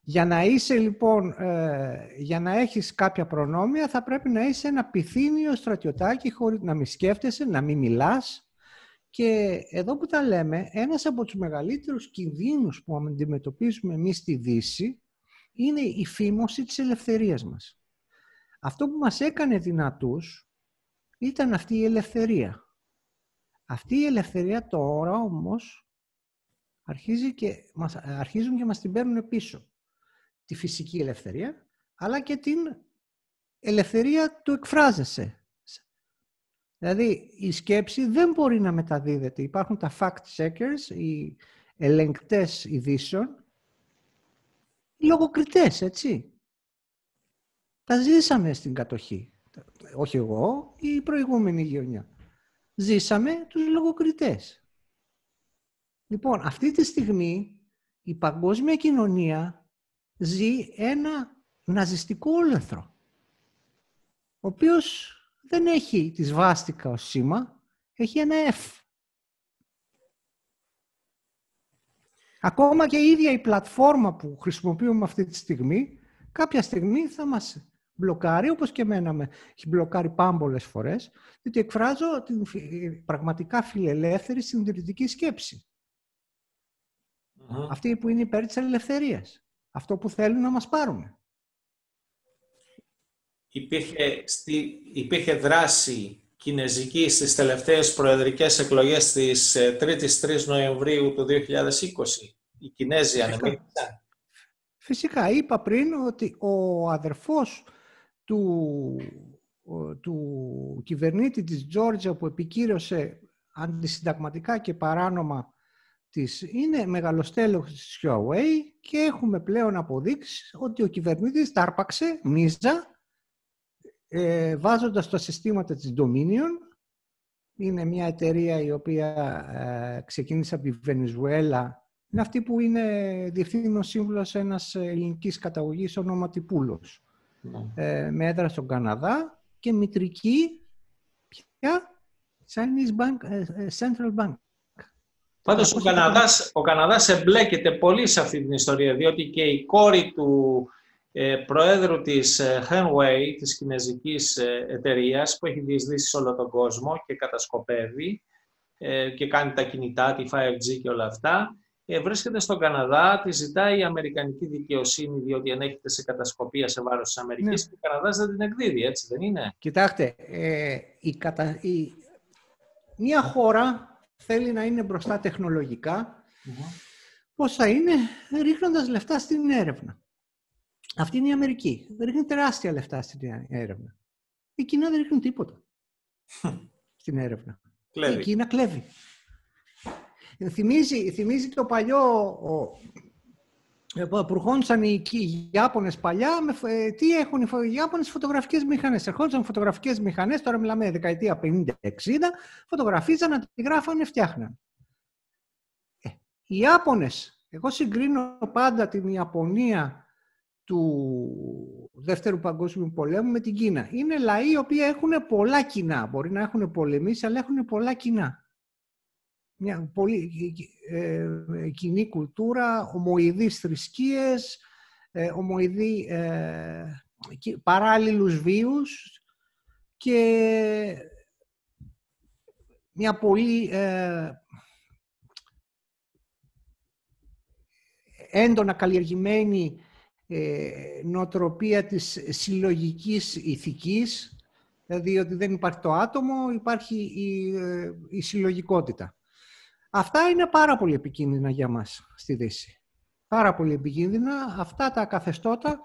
Για να είσαι λοιπόν, ε, για να έχεις κάποια προνόμια θα πρέπει να είσαι ένα πυθύνιο στρατιωτάκι χωρίς να μη σκέφτεσαι, να μην μιλάς, και εδώ που τα λέμε, ένας από τους μεγαλύτερους κινδύνους που αντιμετωπίζουμε εμείς στη Δύση είναι η φήμωση της ελευθερίας μας. Αυτό που μας έκανε δυνατούς ήταν αυτή η ελευθερία. Αυτή η ελευθερία τώρα όμως αρχίζει και, αρχίζουν και μας την παίρνουν πίσω. Τη φυσική ελευθερία, αλλά και την ελευθερία του εκφράζεσαι, Δηλαδή η σκέψη δεν μπορεί να μεταδίδεται. Υπάρχουν τα fact checkers, οι ελεγκτές ειδήσεων, οι λογοκριτές, έτσι. Τα ζήσαμε στην κατοχή. Όχι εγώ, η προηγούμενη γεωνιά. Ζήσαμε τους λογοκριτές. Λοιπόν, αυτή τη στιγμή η παγκόσμια κοινωνία ζει ένα ναζιστικό όλεθρο, ο οποίος δεν έχει τη σβάστηκα ως σήμα, έχει ένα F. Ακόμα και η ίδια η πλατφόρμα που χρησιμοποιούμε αυτή τη στιγμή, κάποια στιγμή θα μας μπλοκάρει, όπως και εμένα με έχει μπλοκάρει πάμπολες φορές, διότι εκφράζω την πραγματικά φιλελεύθερη συντηρητική Αυτή που είναι υπέρ της ελευθερίας. Αυτό που θέλουν να μας πάρουν υπήρχε, στη, δράση κινέζικη στις τελευταίες προεδρικές εκλογές της 3ης ε, 3 Νοεμβρίου του 2020. Οι Κινέζοι Φυσικά, είπα πριν ότι ο αδερφός του, του κυβερνήτη της Τζόρτζα που επικύρωσε αντισυνταγματικά και παράνομα της είναι μεγαλοστέλεχος της Huawei και έχουμε πλέον αποδείξεις ότι ο κυβερνήτης τάρπαξε μίζα ε, βάζοντας τα συστήματα της Dominion, είναι μια εταιρεία η οποία ε, ξεκίνησε από τη Βενεζουέλα, είναι αυτή που είναι διευθύνων σύμβουλος ένας ελληνικής καταγωγής ονόματι Πούλος, ναι. ε, με έδρα στον Καναδά και μητρική πια Chinese Bank, ε, ε, Central Bank. Πάντως ο Καναδάς, ο Καναδάς εμπλέκεται πολύ σε αυτή την ιστορία, διότι και η κόρη του ε, Προέδρου της ε, Henway, της κινέζικης ε, εταιρείας που έχει διεισδύσει σε όλο τον κόσμο και κατασκοπεύει και κάνει τα κινητά, τη 5G και όλα αυτά, βρίσκεται στον Καναδά, τη ζητάει η Αμερικανική δικαιοσύνη, διότι ανέχεται σε κατασκοπία σε βάρος της Αμερικής ναι. και ο Καναδάς δεν την εκδίδει, έτσι δεν είναι. Κοιτάξτε, ε, η η... μια χώρα θέλει να είναι μπροστά τεχνολογικά. Πώς θα είναι, ρίχνοντας λεφτά στην έρευνα. Αυτή είναι η Αμερική. Ρίχνει τεράστια λεφτά στην έρευνα. Η Κίνα δεν ρίχνει τίποτα στην έρευνα. Κλέβει. Η Κίνα κλέβει. Θυμίζει, θυμίζει το παλιό... Ο, ερχόντουσαν οι Ιάπωνες παλιά, με, ε, τι έχουν οι Ιάπωνες, φωτογραφικες φωτογραφικές μηχανές. φωτογραφικές μηχανές, μηχανές, τώρα μιλάμε δεκαετία 50-60, φωτογραφίζαν, αντιγράφανε, φτιάχναν. Ε, οι Ιάπωνες, εγώ συγκρίνω πάντα την Ιαπωνία του Δεύτερου Παγκόσμιου Πολέμου με την Κίνα. Είναι λαοί οι οποίοι έχουν πολλά κοινά. Μπορεί να έχουν πολεμήσει, αλλά έχουν πολλά κοινά. Μια πολύ ε, ε, κοινή κουλτούρα, ομοειδείς θρησκείες, ε, ομοειδή, ε, παράλληλους βίους και μια πολύ ε, έντονα καλλιεργημένη ε, νοοτροπία της συλλογικής ηθικής, δηλαδή ότι δεν υπάρχει το άτομο, υπάρχει η, ε, η συλλογικότητα. Αυτά είναι πάρα πολύ επικίνδυνα για μας στη Δύση. Πάρα πολύ επικίνδυνα. Αυτά τα καθεστώτα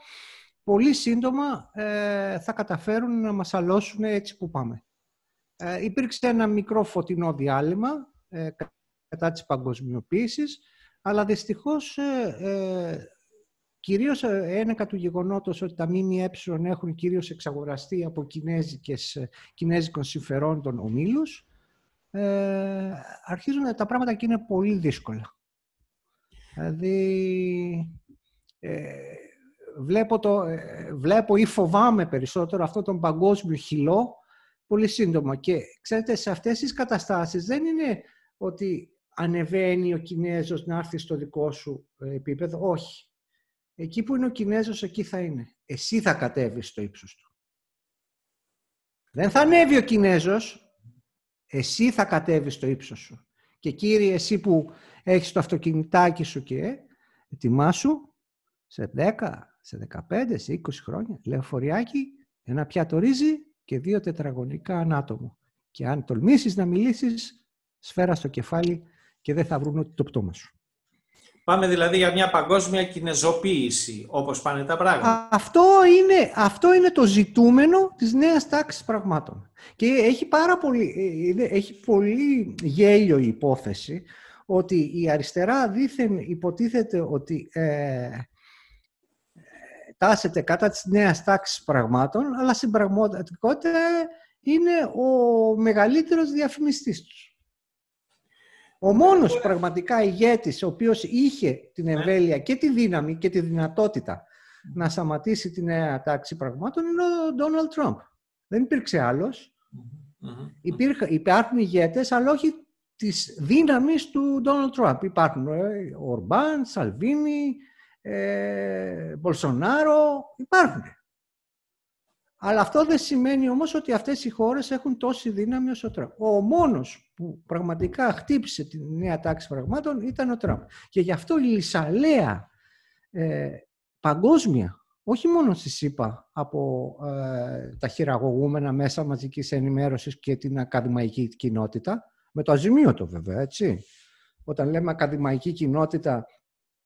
πολύ σύντομα ε, θα καταφέρουν να μας αλώσουν έτσι που πάμε. Ε, υπήρξε ένα μικρό φωτεινό διάλειμμα κατά της παγκοσμιοποίησης, αλλά δυστυχώς Κυρίως ε, ένεκα του γεγονότος ότι τα ΜΜΕ έχουν κυρίως εξαγοραστεί από κινέζικες, ε, κινέζικων συμφερόντων ομίλους, ε, αρχίζουν τα πράγματα και είναι πολύ δύσκολα. Δηλαδή, ε, βλέπω, το, ε, βλέπω ή φοβάμαι περισσότερο αυτό τον παγκόσμιο χυλό πολύ σύντομα. Και ξέρετε, σε αυτές τις καταστάσεις δεν είναι ότι ανεβαίνει ο Κινέζος να έρθει στο δικό σου επίπεδο. Όχι. Εκεί που είναι ο Κινέζος, εκεί θα είναι. Εσύ θα κατέβεις στο ύψος του. Δεν θα ανέβει ο Κινέζος, εσύ θα κατέβεις στο ύψος σου. Και κύριε, εσύ που έχεις το αυτοκινητάκι σου και ετοιμάσου σε 10, σε 15, σε 20 χρόνια, λεωφοριάκι, ένα πιάτο ρύζι και δύο τετραγωνικά ανάτομο. Και αν τολμήσεις να μιλήσεις, σφαίρα στο κεφάλι και δεν θα βρουν το πτώμα σου. Πάμε δηλαδή για μια παγκόσμια κινεζοποίηση, όπως πάνε τα πράγματα. Αυτό είναι, αυτό είναι το ζητούμενο της νέας τάξης πραγμάτων. Και έχει πάρα πολύ, έχει πολύ γέλιο η υπόθεση ότι η αριστερά δήθεν υποτίθεται ότι ε, τάσεται κατά της νέας τάξης πραγμάτων, αλλά στην πραγματικότητα είναι ο μεγαλύτερος διαφημιστής τους. Ο μόνος πραγματικά ηγέτης ο οποίος είχε την ναι. εμβέλεια και τη δύναμη και τη δυνατότητα να σταματήσει τη νέα τάξη πραγμάτων είναι ο Ντόναλτ Τραμπ. Δεν υπήρξε άλλος. Υπήρχε, υπάρχουν ηγέτες, αλλά όχι της δύναμης του Ντόναλτ Τραμπ. Υπάρχουν ο ε, Ορμπάν, Σαλβίνη, ε, Μπολσονάρο, υπάρχουν. Αλλά αυτό δεν σημαίνει όμως ότι αυτές οι χώρες έχουν τόση δύναμη όσο ο Ο μόνος που πραγματικά χτύπησε τη νέα τάξη πραγμάτων ήταν ο Τραμπ. Και γι' αυτό η λησαλέα ε, παγκόσμια, όχι μόνο στη ΣΥΠΑ από ε, τα χειραγωγούμενα μέσα μαζικής ενημέρωσης και την ακαδημαϊκή κοινότητα, με το αζημίωτο βέβαια, έτσι. Όταν λέμε ακαδημαϊκή κοινότητα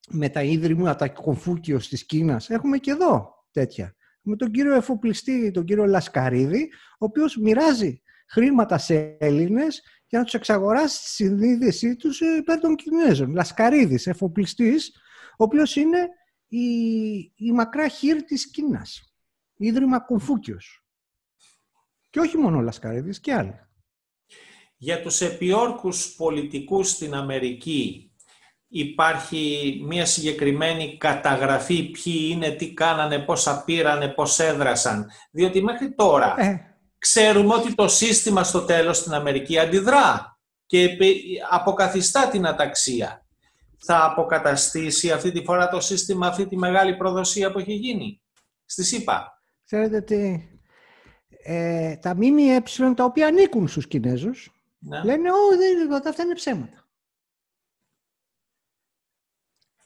με τα τα Κομφούκιος της Κίνας, έχουμε και εδώ τέτοια. Με τον κύριο εφοπλιστή, τον κύριο Λασκαρίδη, ο οποίος μοιράζει χρήματα σε Έλληνες για να τους εξαγοράσει τη συνείδησή τους ε, υπέρ των Κινέζων. Λασκαρίδης, εφοπλιστής, ο οποίος είναι η, η μακρά χείρ της Κίνας. Ίδρυμα Κουφούκιο. Και όχι μόνο ο Λασκαρίδης και άλλοι. Για τους επιόρκους πολιτικούς στην Αμερική υπάρχει μια συγκεκριμένη καταγραφή ποιοι είναι, τι κάνανε, πόσα πήρανε, πώς έδρασαν. Διότι μέχρι τώρα ε, ξέρουμε ότι το σύστημα στο τέλος στην Αμερική αντιδρά και αποκαθιστά την αταξία. Θα αποκαταστήσει αυτή τη φορά το σύστημα αυτή τη μεγάλη προδοσία που έχει γίνει στη ΣΥΠΑ. Ξέρετε ότι ε, τα ΜΜΕ τα οποία ανήκουν στους Κινέζους ναι. λένε «Ω, δεν, αυτά είναι ψέματα».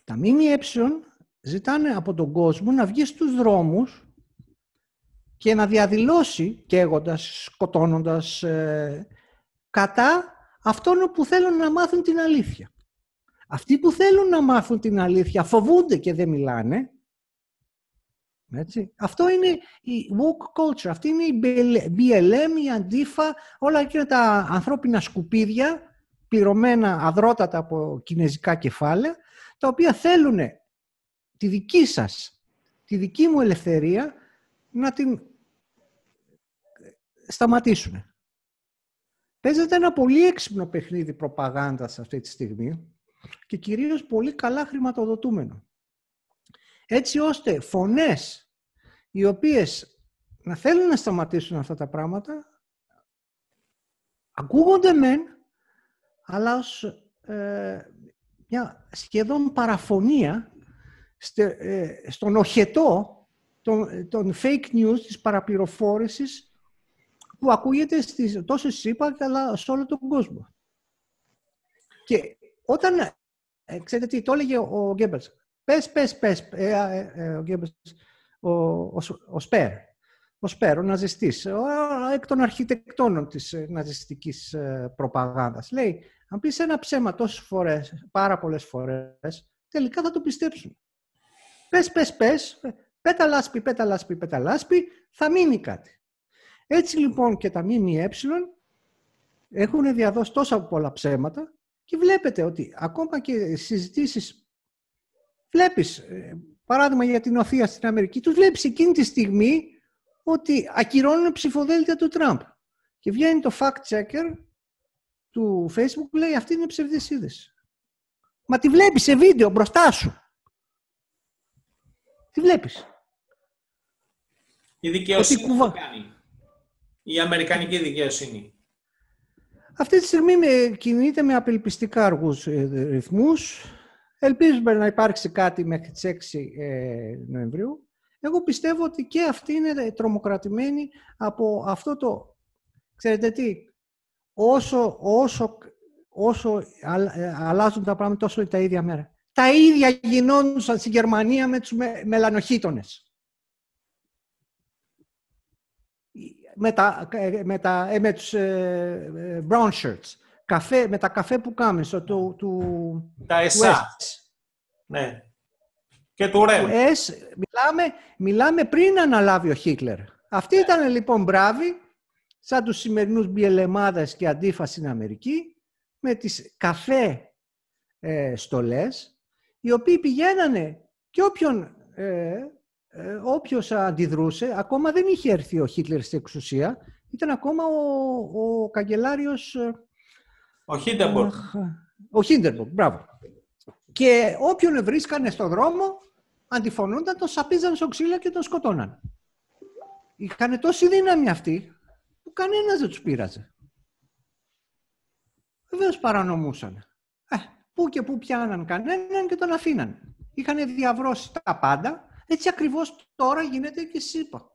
Τα ΜΜΕ ζητάνε από τον κόσμο να βγει στους δρόμους και να διαδηλώσει και σκοτώνοντας ε, κατά αυτόν που θέλουν να μάθουν την αλήθεια. Αυτοί που θέλουν να μάθουν την αλήθεια φοβούνται και δεν μιλάνε. Έτσι. Αυτό είναι η woke culture, αυτή είναι η BLM, η αντίφα, όλα εκείνα τα ανθρώπινα σκουπίδια, πληρωμένα αδρότατα από κινέζικα κεφάλαια, τα οποία θέλουν τη δική σας, τη δική μου ελευθερία, να την σταματήσουν. Παίζεται ένα πολύ έξυπνο παιχνίδι προπαγάνδας αυτή τη στιγμή και κυρίως πολύ καλά χρηματοδοτούμενο. Έτσι ώστε φωνές οι οποίες να θέλουν να σταματήσουν αυτά τα πράγματα ακούγονται μεν, αλλά ως ε, μια σχεδόν παραφωνία ε, στον οχετό των, των fake news, της παραπληροφόρησης που ακούγεται στις, τόσο στη ΣΥΠΑ αλλά σε όλο τον κόσμο. Και όταν, ε, ξέρετε τι, το έλεγε ο Γκέμπελς, πες, πες, πες, ε, ε, ε, ο Γκέμπελς, ο, ο, Σπέρ, ο Σπέρ, ο ναζιστής, εκ των αρχιτεκτόνων της ναζιστικής προπαγάνδας. Λέει, αν πεις ένα ψέμα τόσες φορές, πάρα πολλές φορές, τελικά θα το πιστέψουν. Πες, πες, πες, πέτα λάσπη, πέτα λάσπη, πέτα λάσπη, θα μείνει κάτι. Έτσι λοιπόν και τα ΜΜΕ έχουν διαδώσει τόσα πολλά ψέματα και βλέπετε ότι ακόμα και συζητήσεις βλέπεις, ε, παράδειγμα για την Οθία στην Αμερική, τους βλέπεις εκείνη τη στιγμή ότι ακυρώνουν ψηφοδέλτια του Τραμπ. Και βγαίνει το fact-checker του Facebook που λέει αυτή είναι ψευδής είδηση. Μα τη βλέπεις σε βίντεο μπροστά σου. Τη βλέπεις. Η δικαιοσύνη κουβα... κάνει η Αμερικανική δικαιοσύνη. Αυτή τη στιγμή κινείται με απελπιστικά αργούς ε, ρυθμούς. Ελπίζουμε να υπάρξει κάτι μέχρι τις 6 ε, Νοεμβρίου. Εγώ πιστεύω ότι και αυτή είναι ε, τρομοκρατημένη από αυτό το... Ξέρετε τι, όσο, όσο, όσο αλλάζουν τα πράγματα, τόσο τα ίδια μέρα. Τα ίδια γινόντουσαν στη Γερμανία με τους μελανοχήτονες. με τα, ε, με τα, ε, με ε, brown shirts. Καφέ, με τα καφέ που κάμε το, του, του, τα εσά. Ναι. Και του Ρέμ. μιλάμε, μιλάμε πριν αναλάβει ο Χίτλερ. Αυτοί ήταν λοιπόν μπράβοι, σαν τους σημερινούς μπιελεμάδες και αντίφαση στην Αμερική, με τις καφέ ε, στολές, οι οποίοι πηγαίνανε και όποιον Όποιο ε, όποιος αντιδρούσε, ακόμα δεν είχε έρθει ο Χίτλερ στην εξουσία, ήταν ακόμα ο, ο καγκελάριος... Ε, ο Χίντερμπορκ. Ο Χίντερμπορκ, μπράβο. Και όποιον βρίσκανε στον δρόμο, αντιφωνούνταν, τον σαπίζαν στο ξύλο και τον σκοτώναν. Είχαν τόση δύναμη αυτή, που κανένας δεν τους πείραζε. Βεβαίως παρανομούσαν. Ε, πού και πού πιάναν κανέναν και τον αφήναν. Είχαν διαβρώσει τα πάντα έτσι ακριβώς τώρα γίνεται και ΣΥΠΑ.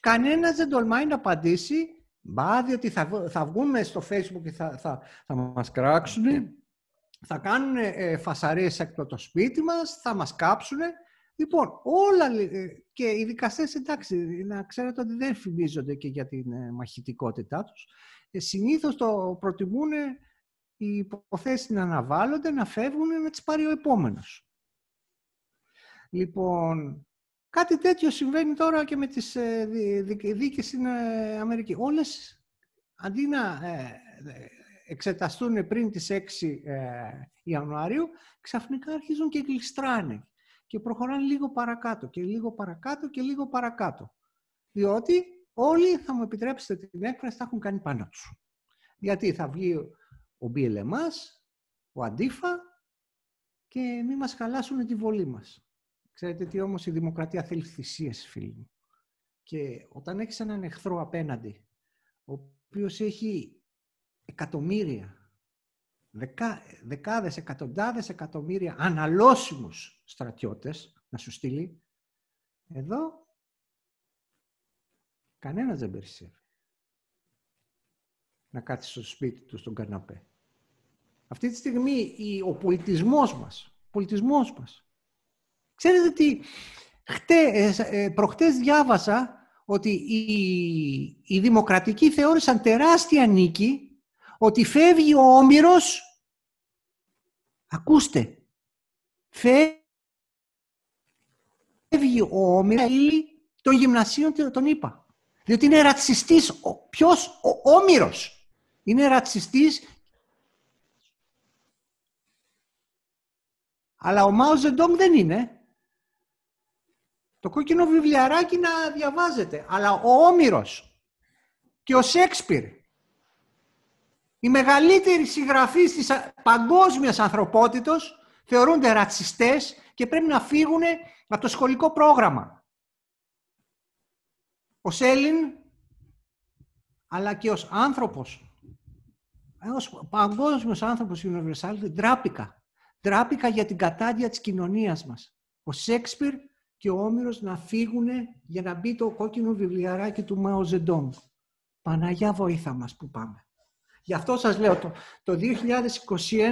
Κανένας δεν τολμάει να απαντήσει, μπα, διότι θα, θα βγούμε στο facebook και θα, θα, θα μας κράξουν, θα κάνουν ε, φασαρίες το σπίτι μας, θα μας κάψουν. Λοιπόν, όλα ε, και οι δικαστές, εντάξει, να ξέρετε ότι δεν φημίζονται και για την ε, μαχητικότητά τους. Ε, συνήθως το προτιμούν οι υποθέσεις να αναβάλλονται, να φεύγουν, να τις πάρει ο Λοιπόν, κάτι τέτοιο συμβαίνει τώρα και με τις ε, δίκες στην ε, Αμερική. Όλες, αντί να ε, εξεταστούν πριν τις 6 Ιανουαρίου, ξαφνικά αρχίζουν και γλιστράνε και προχωράνε λίγο παρακάτω και λίγο παρακάτω και λίγο παρακάτω. Διότι όλοι, θα μου επιτρέψετε την έκφραση, θα έχουν κάνει πάνω τους. Γιατί θα βγει ο BLMAS, ο Αντίφα και μη μας χαλάσουν τη βολή μας. Ξέρετε τι όμως η δημοκρατία θέλει θυσίες, φίλοι μου. Και όταν έχεις έναν εχθρό απέναντι, ο οποίος έχει εκατομμύρια, δεκα, δεκάδες, εκατοντάδες εκατομμύρια αναλώσιμους στρατιώτες να σου στείλει, εδώ κανένας δεν περισσεύει να κάτσει στο σπίτι του στον καναπέ. Αυτή τη στιγμή ο πολιτισμός μας, πολιτισμός μας Ξέρετε ότι ε, ε, προχτές διάβασα ότι οι, οι δημοκρατικοί θεώρησαν τεράστια νίκη ότι φεύγει ο Όμηρος, ακούστε, φεύγει ο Όμηρος των γυμνασίων τον είπα. Διότι είναι ρατσιστής, ο, ποιος, ο Όμηρος. Είναι ρατσιστής αλλά ο Μάος Ζεντόγκ δεν είναι το κόκκινο βιβλιαράκι να διαβάζετε. Αλλά ο Όμηρος και ο Σέξπιρ, οι μεγαλύτεροι συγγραφείς της παγκόσμιας ανθρωπότητος, θεωρούνται ρατσιστές και πρέπει να φύγουν από το σχολικό πρόγραμμα. Ο Σέλιν, αλλά και ως άνθρωπος, ως παγκόσμιος άνθρωπος Universal, ντράπηκα. Ντράπηκα για την κατάδεια της κοινωνίας μας. Ο Σέξπιρ και ο Όμηρος να φύγουν για να μπει το κόκκινο βιβλιαράκι του Μάο Ζεντόν. Παναγιά βοήθα μας που πάμε. Γι' αυτό σας λέω, το, το 2021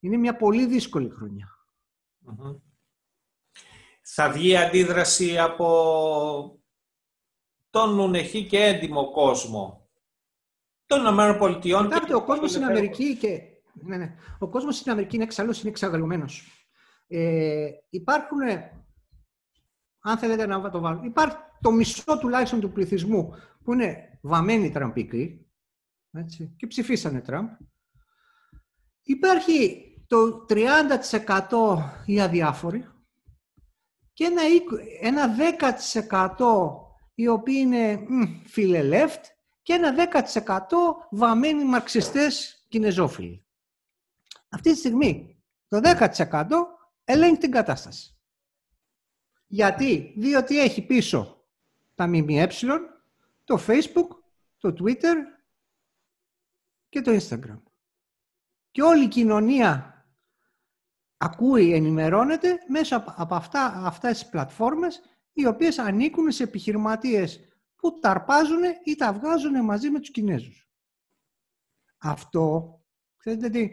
είναι μια πολύ δύσκολη Θα βγει αντίδραση από τον νουνεχή και έντιμο κόσμο των Ηνωμένων Πολιτειών. Κοιτάξτε, ο κόσμος στην Αμερική και... Ναι, ναι. Ο κόσμος στην Αμερική είναι εξάλλου είναι εξαγαλωμένος. Ε, υπάρχουν αν θέλετε να το βάλω, Υπάρχει το μισό τουλάχιστον του πληθυσμού που είναι βαμμένοι τραμπικοί έτσι, και ψηφίσανε Τραμπ. Υπάρχει το 30% οι αδιάφοροι και ένα, ένα 10% οι οποίοι είναι φιλελεύτ και ένα 10% βαμμένοι μαρξιστές κινεζόφιλοι. Αυτή τη στιγμή το 10% ελέγχει την κατάσταση. Γιατί, διότι έχει πίσω τα ΜΜΕ, το Facebook, το Twitter και το Instagram. Και όλη η κοινωνία ακούει, ενημερώνεται μέσα από αυτά, αυτές τις πλατφόρμες οι οποίες ανήκουν σε επιχειρηματίες που ταρπάζουν ή τα βγάζουν μαζί με τους Κινέζους. Αυτό, ξέρετε τι,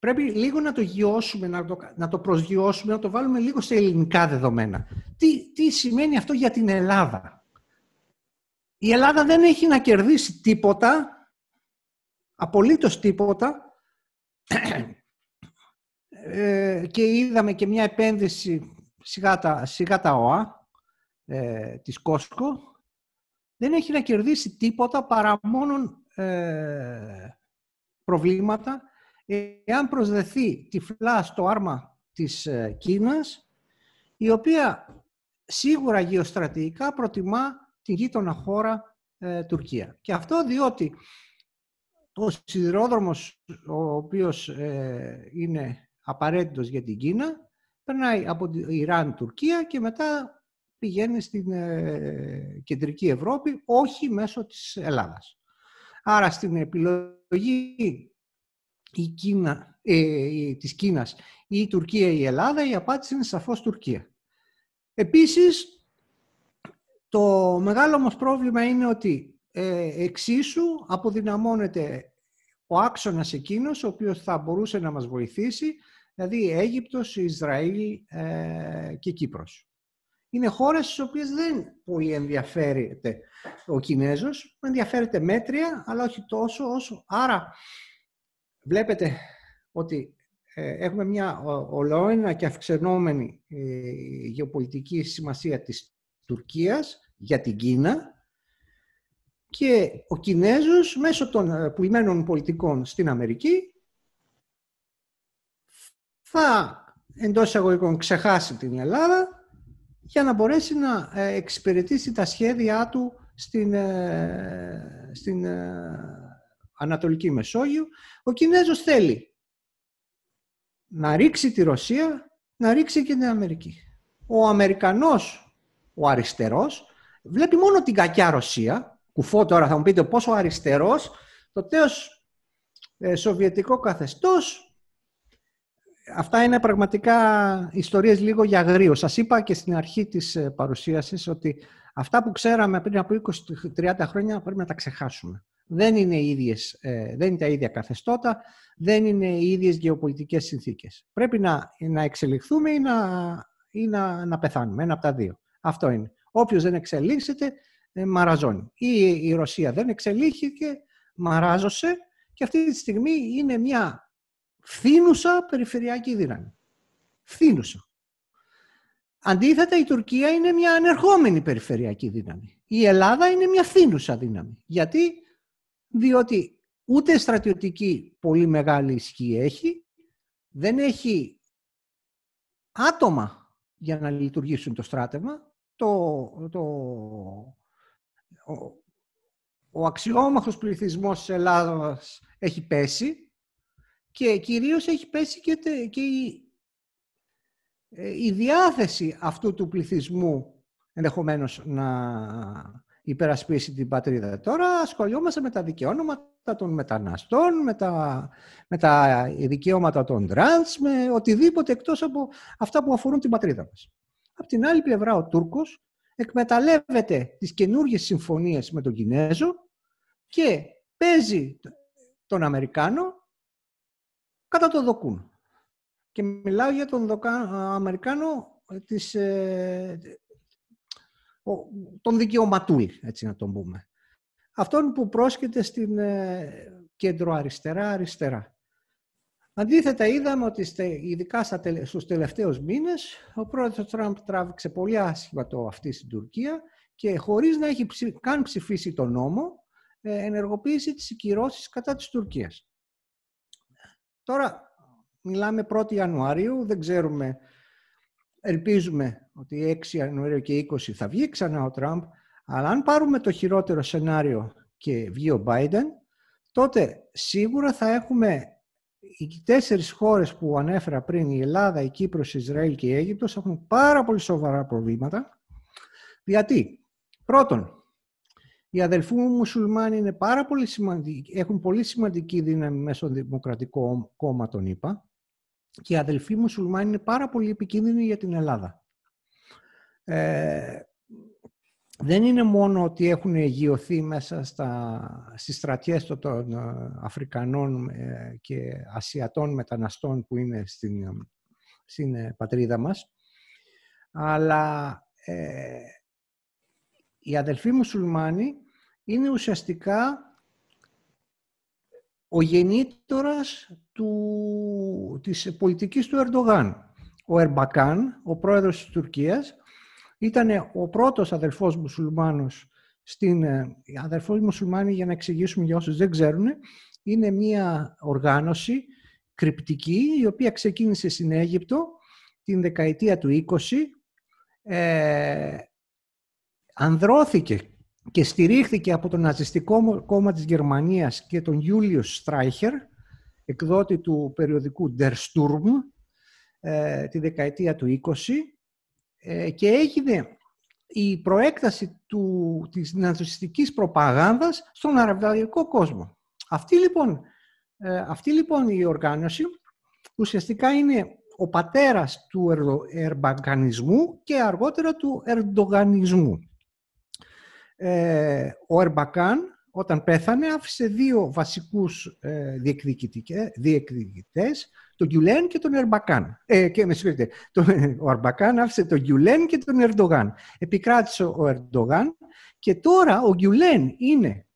Πρέπει λίγο να το γιώσουμε, να το, να προσγειώσουμε, να το βάλουμε λίγο σε ελληνικά δεδομένα. Τι, τι σημαίνει αυτό για την Ελλάδα. Η Ελλάδα δεν έχει να κερδίσει τίποτα, απολύτως τίποτα, ε, και είδαμε και μια επένδυση σιγά τα, σιγά τα ΟΑ ε, της Κόσκο δεν έχει να κερδίσει τίποτα παρά μόνο ε, προβλήματα εάν προσδεθεί τυφλά στο άρμα της ε, Κίνας, η οποία σίγουρα γεωστρατηγικά προτιμά την γείτονα χώρα ε, Τουρκία. Και αυτό διότι ο σιδηρόδρομος ο οποίος ε, είναι απαραίτητος για την Κίνα περνάει από την Ιράν-Τουρκία και μετά πηγαίνει στην κεντρική Ευρώπη, όχι μέσω της Ελλάδας. Άρα στην επιλογή η Κίνα, ε, της Κίνας ή η Τουρκία ή η Ελλάδα, η απάντηση είναι σαφώς Τουρκία. Επίσης, το μεγάλο όμως πρόβλημα είναι ότι ε, εξίσου αποδυναμώνεται ο άξονας εκείνος ο οποίος θα μπορούσε να μας βοηθήσει, δηλαδή Αίγυπτος, Ισραήλ ε, και Κύπρος. Είναι χώρες στις οποίες δεν πολύ ενδιαφέρεται ο Κινέζος, ενδιαφέρεται μέτρια, αλλά όχι τόσο όσο. Άρα βλέπετε ότι ε, έχουμε μια ολοένα και αυξανόμενη ε, γεωπολιτική σημασία της Τουρκίας για την Κίνα και ο Κινέζος μέσω των ε, πουλημένων πολιτικών στην Αμερική θα εντός εισαγωγικών ξεχάσει την Ελλάδα για να μπορέσει να εξυπηρετήσει τα σχέδιά του στην, στην Ανατολική Μεσόγειο, ο Κινέζος θέλει να ρίξει τη Ρωσία, να ρίξει και την Αμερική. Ο Αμερικανός, ο αριστερός, βλέπει μόνο την κακιά Ρωσία. Κουφό τώρα θα μου πείτε πόσο αριστερός, το τέος ε, σοβιετικό καθεστώς. Αυτά είναι πραγματικά ιστορίες λίγο για γρήγορα. Σας είπα και στην αρχή της ε, παρουσίασης ότι αυτά που ξέραμε πριν από 20-30 χρόνια πρέπει να τα ξεχάσουμε δεν είναι, ίδιες, ε, δεν είναι τα ίδια καθεστώτα, δεν είναι οι ίδιες γεωπολιτικές συνθήκες. Πρέπει να, να εξελιχθούμε ή, να, να, να πεθάνουμε, ένα από τα δύο. Αυτό είναι. Όποιος δεν εξελίξεται, ε, μαραζώνει. Ή η Ρωσία δεν εξελίχθηκε, μαράζωσε και αυτή τη στιγμή είναι μια φθήνουσα περιφερειακή δύναμη. Φθήνουσα. Αντίθετα, η Τουρκία είναι μια ανερχόμενη περιφερειακή δύναμη. Η Ελλάδα είναι μια φθήνουσα δύναμη. Γιατί διότι ούτε στρατιωτική πολύ μεγάλη ισχύ έχει, δεν έχει άτομα για να λειτουργήσουν το στράτευμα. Το, το, ο, ο αξιόμαχος πληθυσμός της Ελλάδας έχει πέσει και κυρίως έχει πέσει και, η, ε, η διάθεση αυτού του πληθυσμού ενδεχομένως να, υπερασπίσει την πατρίδα. Τώρα ασχολιόμαστε με τα δικαιώματα των μεταναστών, με τα, με τα δικαιώματα των τρανς, με οτιδήποτε εκτός από αυτά που αφορούν την πατρίδα μας. Απ' την άλλη πλευρά ο Τούρκος εκμεταλλεύεται τις καινούργιες συμφωνίες με τον Κινέζο και παίζει τον Αμερικάνο κατά το δοκούν. Και μιλάω για τον Αμερικάνο της, ε, τον δικαιωματούλη, έτσι να τον πούμε. Αυτόν που πρόσκειται στην ε, κέντρο αριστερά-αριστερά. Αντίθετα, είδαμε ότι ειδικά στους τελευταίους μήνες ο πρόεδρος Τραμπ τράβηξε πολύ άσχημα το αυτή στην Τουρκία και χωρίς να έχει καν ψηφίσει τον νόμο, ε, ενεργοποίησε τις κυρώσεις κατά της Τουρκίας. Τώρα, μιλάμε 1η Ιανουαρίου, δεν ξέρουμε ελπίζουμε ότι 6 Ιανουαρίου και 20 θα βγει ξανά ο Τραμπ, αλλά αν πάρουμε το χειρότερο σενάριο και βγει ο Biden, τότε σίγουρα θα έχουμε οι τέσσερις χώρες που ανέφερα πριν, η Ελλάδα, η Κύπρος, η Ισραήλ και η Αίγυπτος, έχουν πάρα πολύ σοβαρά προβλήματα. Γιατί, πρώτον, οι αδελφοί μου μουσουλμάνοι είναι έχουν πολύ σημαντική δύναμη μέσω δημοκρατικό κόμμα, τον είπα και οι αδελφοί μουσουλμάνοι είναι πάρα πολύ επικίνδυνοι για την Ελλάδα. Ε, δεν είναι μόνο ότι έχουν εγειωθεί μέσα στα, στις στρατιές των ε, Αφρικανών ε, και Ασιατών μεταναστών που είναι στην, στην πατρίδα μας, αλλά ε, οι αδελφοί μουσουλμάνοι είναι ουσιαστικά ο γεννήτωρας του, της πολιτικής του Ερντογάν. Ο Ερμπακάν, ο πρόεδρος της Τουρκίας, ήταν ο πρώτος αδερφός μουσουλμάνος στην ε, αδερφός μουσουλμάνη για να εξηγήσουμε για όσους δεν ξέρουν είναι μια οργάνωση κρυπτική η οποία ξεκίνησε στην Αίγυπτο την δεκαετία του 20 ε, ανδρώθηκε και στηρίχθηκε από το ναζιστικό κόμμα της Γερμανίας και τον Ιούλιο Στράιχερ εκδότη του περιοδικού Der Sturm ε, τη δεκαετία του 20 ε, και έγινε η προέκταση του, της ναζιστικής προπαγάνδας στον αραβικό κόσμο. Αυτή λοιπόν, ε, αυτή λοιπόν η οργάνωση ουσιαστικά είναι ο πατέρας του ερμπαγκανισμού και αργότερα του ερντογανισμού. Ε, ο Ερμπακάν όταν πέθανε άφησε δύο βασικούς ε, διεκδικητές, τον Γιουλέν και τον Ερμπακάν. Ε, και με συγχωρείτε, τον, ο Ερμπακάν άφησε τον Γιουλέν και τον Ερντογάν. Επικράτησε ο Ερντογάν και τώρα ο Γιουλέν είναι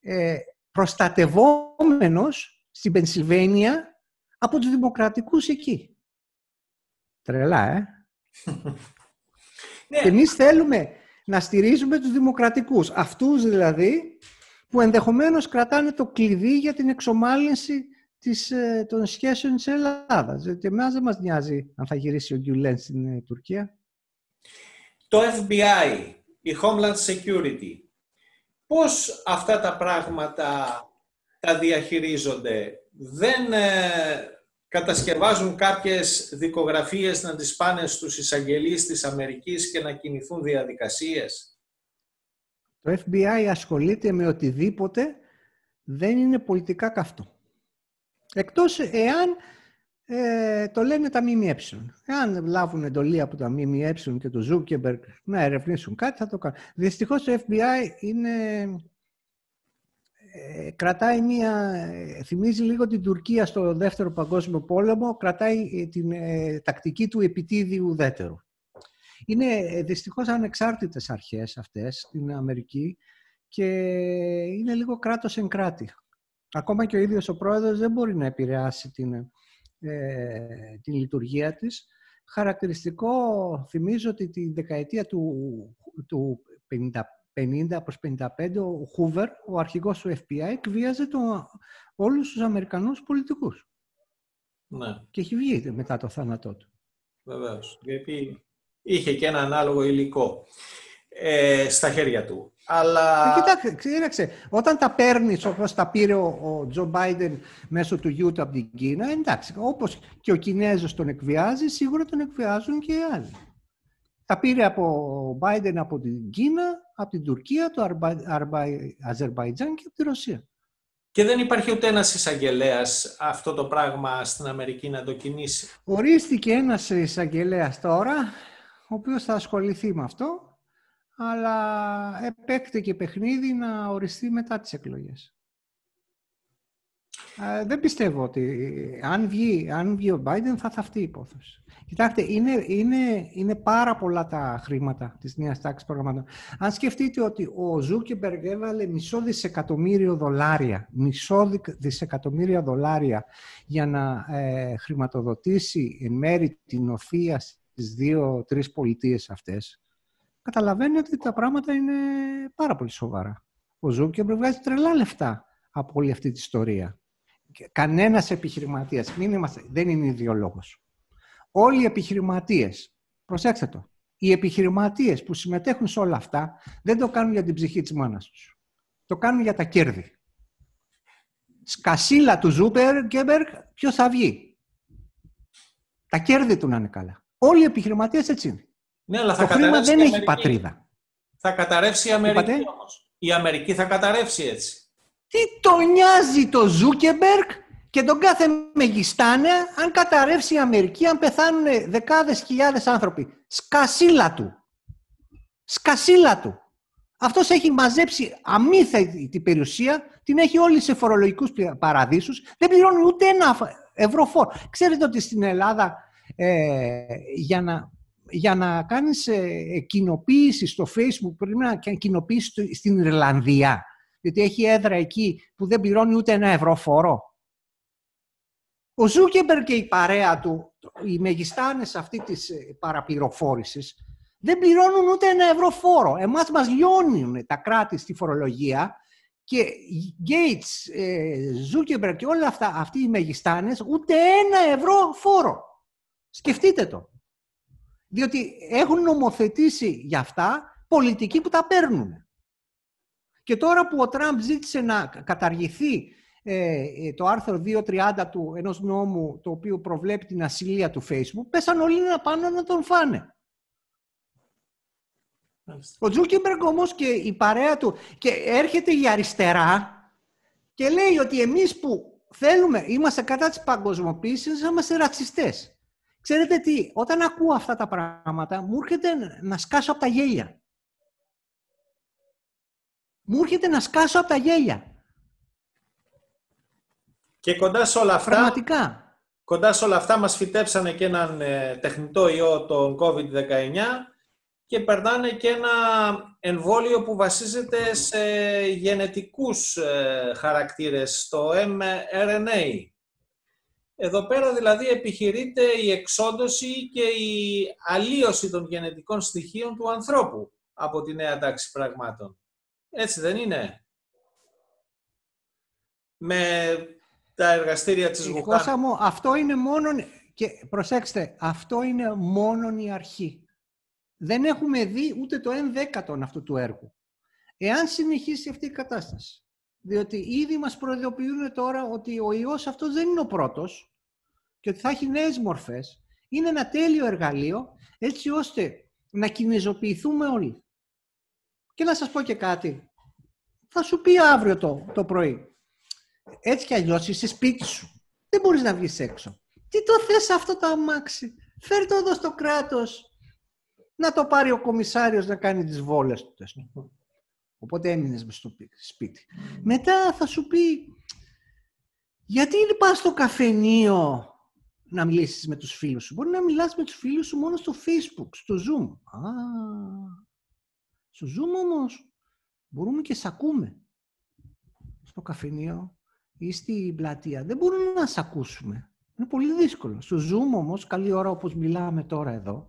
ε, προστατευόμενος στην Πενσιλβένια από τους δημοκρατικούς εκεί. Τρελά, ε! Ναι. και εμείς θέλουμε, να στηρίζουμε τους δημοκρατικούς. Αυτούς δηλαδή που ενδεχομένως κρατάνε το κλειδί για την εξομάλυνση της, ε, των σχέσεων της Ελλάδας. Γιατί ε, εμάς δεν μας νοιάζει αν θα γυρίσει ο Γκιουλέν στην ε, Τουρκία. Το FBI, η Homeland Security, πώς αυτά τα πράγματα τα διαχειρίζονται. Δεν κατασκευάζουν κάποιες δικογραφίες να τις πάνε στους εισαγγελείς της Αμερικής και να κινηθούν διαδικασίες. Το FBI ασχολείται με οτιδήποτε δεν είναι πολιτικά καυτό. Εκτός εάν ε, το λένε τα ΜΜΕ. Εάν λάβουν εντολή από τα ΜΜΕ και το Zuckerberg να ερευνήσουν κάτι, θα το κάνουν. Δυστυχώς το FBI είναι ε, κρατάει μία, ε, θυμίζει λίγο την Τουρκία στο Δεύτερο Παγκόσμιο Πόλεμο, κρατάει ε, την τακτική του επιτίδιου ουδέτερου. Είναι δυστυχώς ανεξάρτητες αρχές αυτές στην Αμερική και είναι λίγο κράτος εν κράτη. Ακόμα και ο ίδιος ο πρόεδρος δεν μπορεί να επηρεάσει την, την λειτουργία της. Χαρακτηριστικό, θυμίζω ότι τη δεκαετία του, του 50 προς 55, ο Χούβερ, ο αρχηγός του FBI, εκβίαζε το, όλους τους Αμερικανούς πολιτικούς. Ναι. Και έχει βγει μετά το θάνατό του. Βεβαίως, γιατί είχε και ένα ανάλογο υλικό ε, στα χέρια του. Αλλά... Ε, κοιτάξτε, όταν τα παίρνεις όπως τα πήρε ο, ο Τζο Μπάιντεν μέσω του YouTube από την Κίνα, εντάξει, όπως και ο Κινέζος τον εκβιάζει, σίγουρα τον εκβιάζουν και οι άλλοι. Τα πήρε από ο Biden από την Κίνα, από την Τουρκία, το Αζερβαϊτζάν και από τη Ρωσία. Και δεν υπάρχει ούτε ένας εισαγγελέας αυτό το πράγμα στην Αμερική να το κινήσει. Ορίστηκε ένας εισαγγελέας τώρα, ο οποίος θα ασχοληθεί με αυτό, αλλά επέκτηκε παιχνίδι να οριστεί μετά τις εκλογές δεν πιστεύω ότι αν βγει, ο Biden θα θαυτεί η υπόθεση. Κοιτάξτε, είναι, είναι, είναι πάρα πολλά τα χρήματα της νέας τάξης προγραμμάτων. Αν σκεφτείτε ότι ο Ζούκεμπεργκ έβαλε μισό δισεκατομμύριο δολάρια, μισό δισεκατομμύρια δολάρια για να ε, χρηματοδοτήσει εν μέρη την οθεία στι δύο-τρεις πολιτείες αυτές, καταλαβαίνει ότι τα πράγματα είναι πάρα πολύ σοβαρά. Ο Ζούκεμπεργκ βγάζει τρελά λεφτά από όλη αυτή τη ιστορία κανένας επιχειρηματίας, μην είμαστε, δεν είναι ιδιολόγος. Όλοι οι επιχειρηματίες, προσέξτε το, οι επιχειρηματίες που συμμετέχουν σε όλα αυτά δεν το κάνουν για την ψυχή της μάνας τους. Το κάνουν για τα κέρδη. Σκασίλα του Ζούπερ, ποιο ποιος θα βγει. Τα κέρδη του να είναι καλά. Όλοι οι επιχειρηματίες έτσι είναι. Ναι, αλλά θα το χρήμα δεν έχει πατρίδα. Θα καταρρεύσει η Αμερική Η Αμερική θα καταρρεύσει έτσι. Τι το νοιάζει το Ζούκεμπερκ και τον κάθε μεγιστάνε αν καταρρεύσει η Αμερική, αν πεθάνουν δεκάδες χιλιάδες άνθρωποι. Σκασίλα του. Σκασίλα του. Αυτός έχει μαζέψει αμύθα την περιουσία, την έχει όλη σε φορολογικούς παραδείσους, δεν πληρώνει ούτε ένα ευρώ φόρ. Ξέρετε ότι στην Ελλάδα ε, για να για να κάνεις ε, κοινοποίηση στο facebook πρέπει να κοινοποιήσεις στην Ιρλανδία διότι έχει έδρα εκεί που δεν πληρώνει ούτε ένα ευρώ φόρο. Ο Ζούκεμπερ και η παρέα του, οι μεγιστάνες αυτή της ε, παραπληροφόρησης, δεν πληρώνουν ούτε ένα ευρώ φόρο. Εμάς μας λιώνουν τα κράτη στη φορολογία και Gates, ε, Ζούκεμπερ και όλα αυτά, αυτοί οι μεγιστάνες, ούτε ένα ευρώ φόρο. Σκεφτείτε το. Διότι έχουν νομοθετήσει για αυτά πολιτικοί που τα παίρνουν. Και τώρα που ο Τραμπ ζήτησε να καταργηθεί ε, ε, το άρθρο 230 του ενός νόμου το οποίο προβλέπει την ασυλία του Facebook, πέσαν όλοι να πάνε να τον φάνε. Ο Τζούκεμπεργκ όμως και η παρέα του και έρχεται η αριστερά και λέει ότι εμείς που θέλουμε, είμαστε κατά της παγκοσμοποίησης, είμαστε ρατσιστές. Ξέρετε τι, όταν ακούω αυτά τα πράγματα, μου έρχεται να σκάσω από τα γέλια μου έρχεται να σκάσω από τα γέλια. Και κοντά σε όλα αυτά, Πραγματικά. Κοντά όλα αυτά μας φυτέψανε και έναν ε, τεχνητό ιό τον COVID-19 και περνάνε και ένα εμβόλιο που βασίζεται σε γενετικούς ε, χαρακτήρες, το mRNA. Εδώ πέρα δηλαδή επιχειρείται η εξόντωση και η αλλίωση των γενετικών στοιχείων του ανθρώπου από τη νέα τάξη πραγμάτων. Έτσι δεν είναι. Με τα εργαστήρια της Γουχάν. αυτό είναι μόνο... Και προσέξτε, αυτό είναι μόνο η αρχή. Δεν έχουμε δει ούτε το 1 δέκατον αυτού του έργου. Εάν συνεχίσει αυτή η κατάσταση. Διότι ήδη μας προειδοποιούν τώρα ότι ο ιός αυτός δεν είναι ο πρώτος και ότι θα έχει νέες μορφές. Είναι ένα τέλειο εργαλείο έτσι ώστε να κινηζοποιηθούμε όλοι. Και να σας πω και κάτι. Θα σου πει αύριο το, το πρωί. Έτσι κι αλλιώς είσαι σπίτι σου. Δεν μπορείς να βγεις έξω. Τι το θες αυτό το αμάξι. Φέρ το εδώ στο κράτος. Να το πάρει ο κομισάριος να κάνει τις βόλες του. Οπότε έμεινες στο σπίτι. Μετά θα σου πει, γιατί πας στο καφενείο να μιλήσεις με τους φίλους σου. Μπορεί να μιλάς με τους φίλους σου μόνο στο Facebook, στο Zoom. Α, στο Zoom όμως μπορούμε και σ' ακούμε. Στο καφενείο ή στην πλατεία. Δεν μπορούμε να σ' ακούσουμε. Είναι πολύ δύσκολο. Στο Zoom όμως, καλή ώρα όπως μιλάμε τώρα εδώ,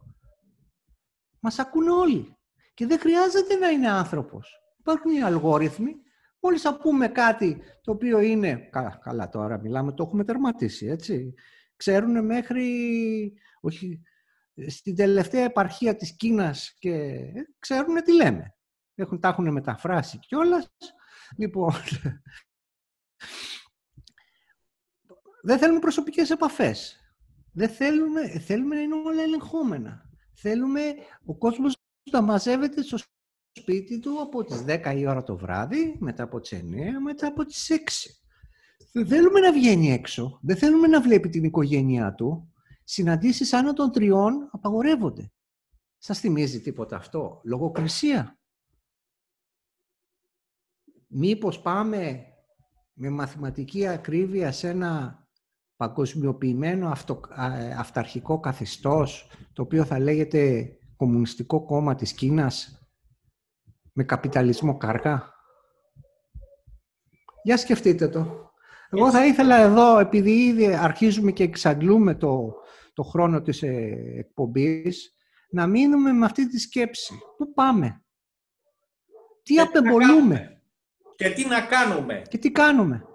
μας ακούν όλοι. Και δεν χρειάζεται να είναι άνθρωπος. Υπάρχουν οι αλγόριθμοι. Μόλις ακούμε κάτι το οποίο είναι... Καλά, τώρα μιλάμε, το έχουμε τερματίσει, έτσι. Ξέρουν μέχρι... Όχι, ε, στην τελευταία επαρχία της Κίνας και ε, ξέρουν τι λέμε. Έχουν, τα έχουν μεταφράσει κιόλας. Λοιπόν, δεν θέλουμε προσωπικές επαφές. Δεν θέλουμε, θέλουμε να είναι όλα ελεγχόμενα. Θέλουμε ο κόσμος να μαζεύεται στο σπίτι του από τις 10 η ώρα το βράδυ, μετά από τις 9, μετά από τις 6. Δεν θέλουμε να βγαίνει έξω. Δεν θέλουμε να βλέπει την οικογένειά του. Συναντήσεις άνω των τριών απαγορεύονται. Σας θυμίζει τίποτα αυτό. Λογοκρισία. Μήπως πάμε με μαθηματική ακρίβεια σε ένα παγκοσμιοποιημένο αυτο, ε, αυταρχικό καθεστώς, το οποίο θα λέγεται Κομμουνιστικό Κόμμα της Κίνας, με καπιταλισμό καρκά. Για σκεφτείτε το. Εγώ θα ήθελα εδώ, επειδή ήδη αρχίζουμε και εξαντλούμε το το χρόνο της ε, εκπομπής, να μείνουμε με αυτή τη σκέψη. Πού πάμε. Τι και απεμπολούμε. Και τι να κάνουμε. Και τι κάνουμε.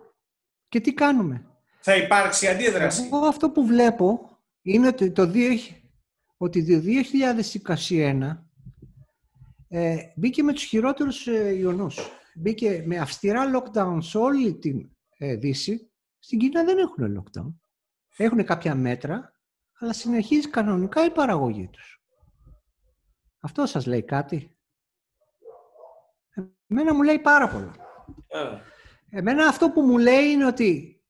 Και τι κάνουμε. Θα υπάρξει αντίδραση. Εγώ αυτό που βλέπω είναι ότι το, ότι το 2021 ε, μπήκε με τους χειρότερους ε, ιονούς. Μπήκε με αυστηρά lockdown σε όλη την ε, Δύση. Στην Κίνα δεν έχουν lockdown. Έχουν κάποια μέτρα, αλλά συνεχίζει κανονικά η παραγωγή τους. Αυτό σας λέει κάτι. Εμένα μου λέει πάρα πολλά. Ε. Εμένα αυτό που μου λέει είναι ότι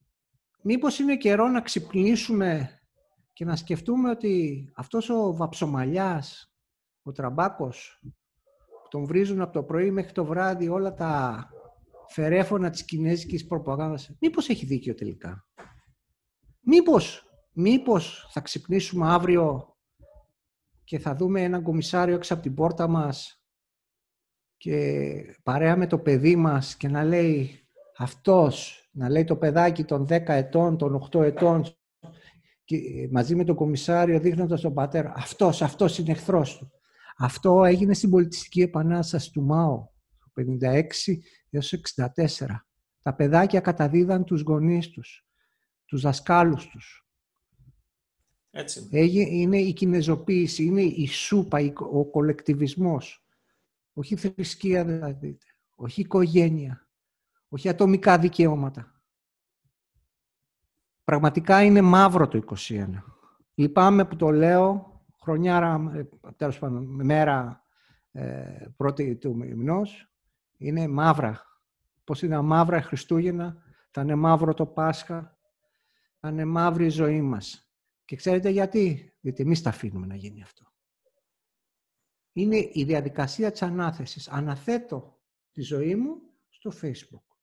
μήπως είναι καιρό να ξυπνήσουμε και να σκεφτούμε ότι αυτός ο βαψομαλιάς, ο τραμπάκος, που τον βρίζουν από το πρωί μέχρι το βράδυ όλα τα φερέφωνα της κινέζικης προπαγάνδας, μήπως έχει δίκιο τελικά. Μήπως μήπως θα ξυπνήσουμε αύριο και θα δούμε έναν κομισάριο έξω από την πόρτα μας και παρέα με το παιδί μας και να λέει αυτός, να λέει το παιδάκι των 10 ετών, των 8 ετών και μαζί με τον κομισάριο δείχνοντας τον πατέρα αυτός, αυτός είναι εχθρός του. Αυτό έγινε στην πολιτιστική επανάσταση του ΜΑΟ το 56 έως 64. Τα παιδάκια καταδίδαν τους γονείς τους, τους δασκάλους τους, είναι η κινεζοποίηση, είναι η σούπα, ο κολεκτιβισμός. Όχι θρησκεία δηλαδή, όχι οικογένεια, όχι ατομικά δικαιώματα. Πραγματικά είναι μαύρο το 21. Λυπάμαι που το λέω, χρονιάρα, ε, τέλος πάντων, μέρα ε, πρώτη του μηνός, είναι μαύρα. Πώς είναι μαύρα Χριστούγεννα, θα είναι μαύρο το Πάσχα, θα είναι μαύρη η ζωή μας. Και ξέρετε γιατί. Γιατί εμείς τα αφήνουμε να γίνει αυτό. Είναι η διαδικασία της ανάθεσης. Αναθέτω τη ζωή μου στο Facebook.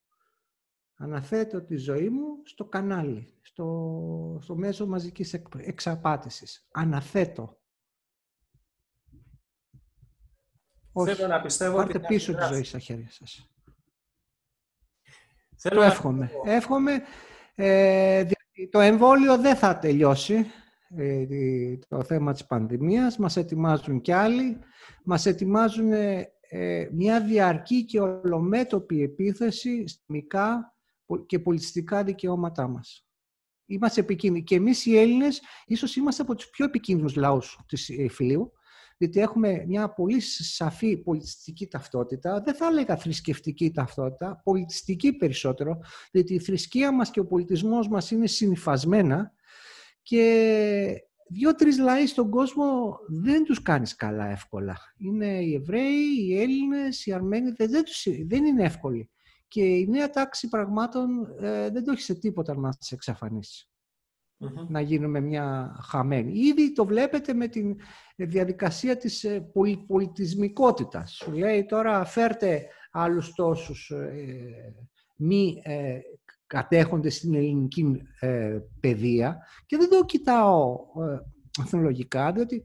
Αναθέτω τη ζωή μου στο κανάλι, στο, στο μέσο μαζικής εξαπάτησης. Αναθέτω. Όχι. να πιστεύω Πάρτε ότι πίσω τη ζωή στα χέρια σας. Θέλω το να... εύχομαι. Το εμβόλιο δεν θα τελειώσει ε, το θέμα της πανδημίας. Μας ετοιμάζουν κι άλλοι. Μας ετοιμάζουν ε, ε, μια διαρκή και ολομέτωπη επίθεση στα και πολιτιστικά δικαιώματά μας. Είμαστε επικίνδυνοι. Και εμείς οι Έλληνες ίσως είμαστε από τους πιο επικίνδυνους λαούς της Φιλίου διότι έχουμε μια πολύ σαφή πολιτιστική ταυτότητα, δεν θα έλεγα θρησκευτική ταυτότητα, πολιτιστική περισσότερο, διότι η θρησκεία μας και ο πολιτισμός μας είναι συνυφασμένα και δύο-τρεις λαοί στον κόσμο δεν τους κάνεις καλά εύκολα. Είναι οι Εβραίοι, οι Έλληνες, οι Αρμένοι, δεν, είναι εύκολοι. Και η νέα τάξη πραγμάτων ε, δεν το έχεις σε τίποτα να σε εξαφανίσεις να γίνουμε μια χαμένη. Ήδη το βλέπετε με τη διαδικασία της ε, πολιτισμικότητας. Σου λέει τώρα φέρτε άλλους τόσους ε, μη ε, κατέχονται στην ελληνική παιδεία και δεν το κοιτάω εθνολογικά, διότι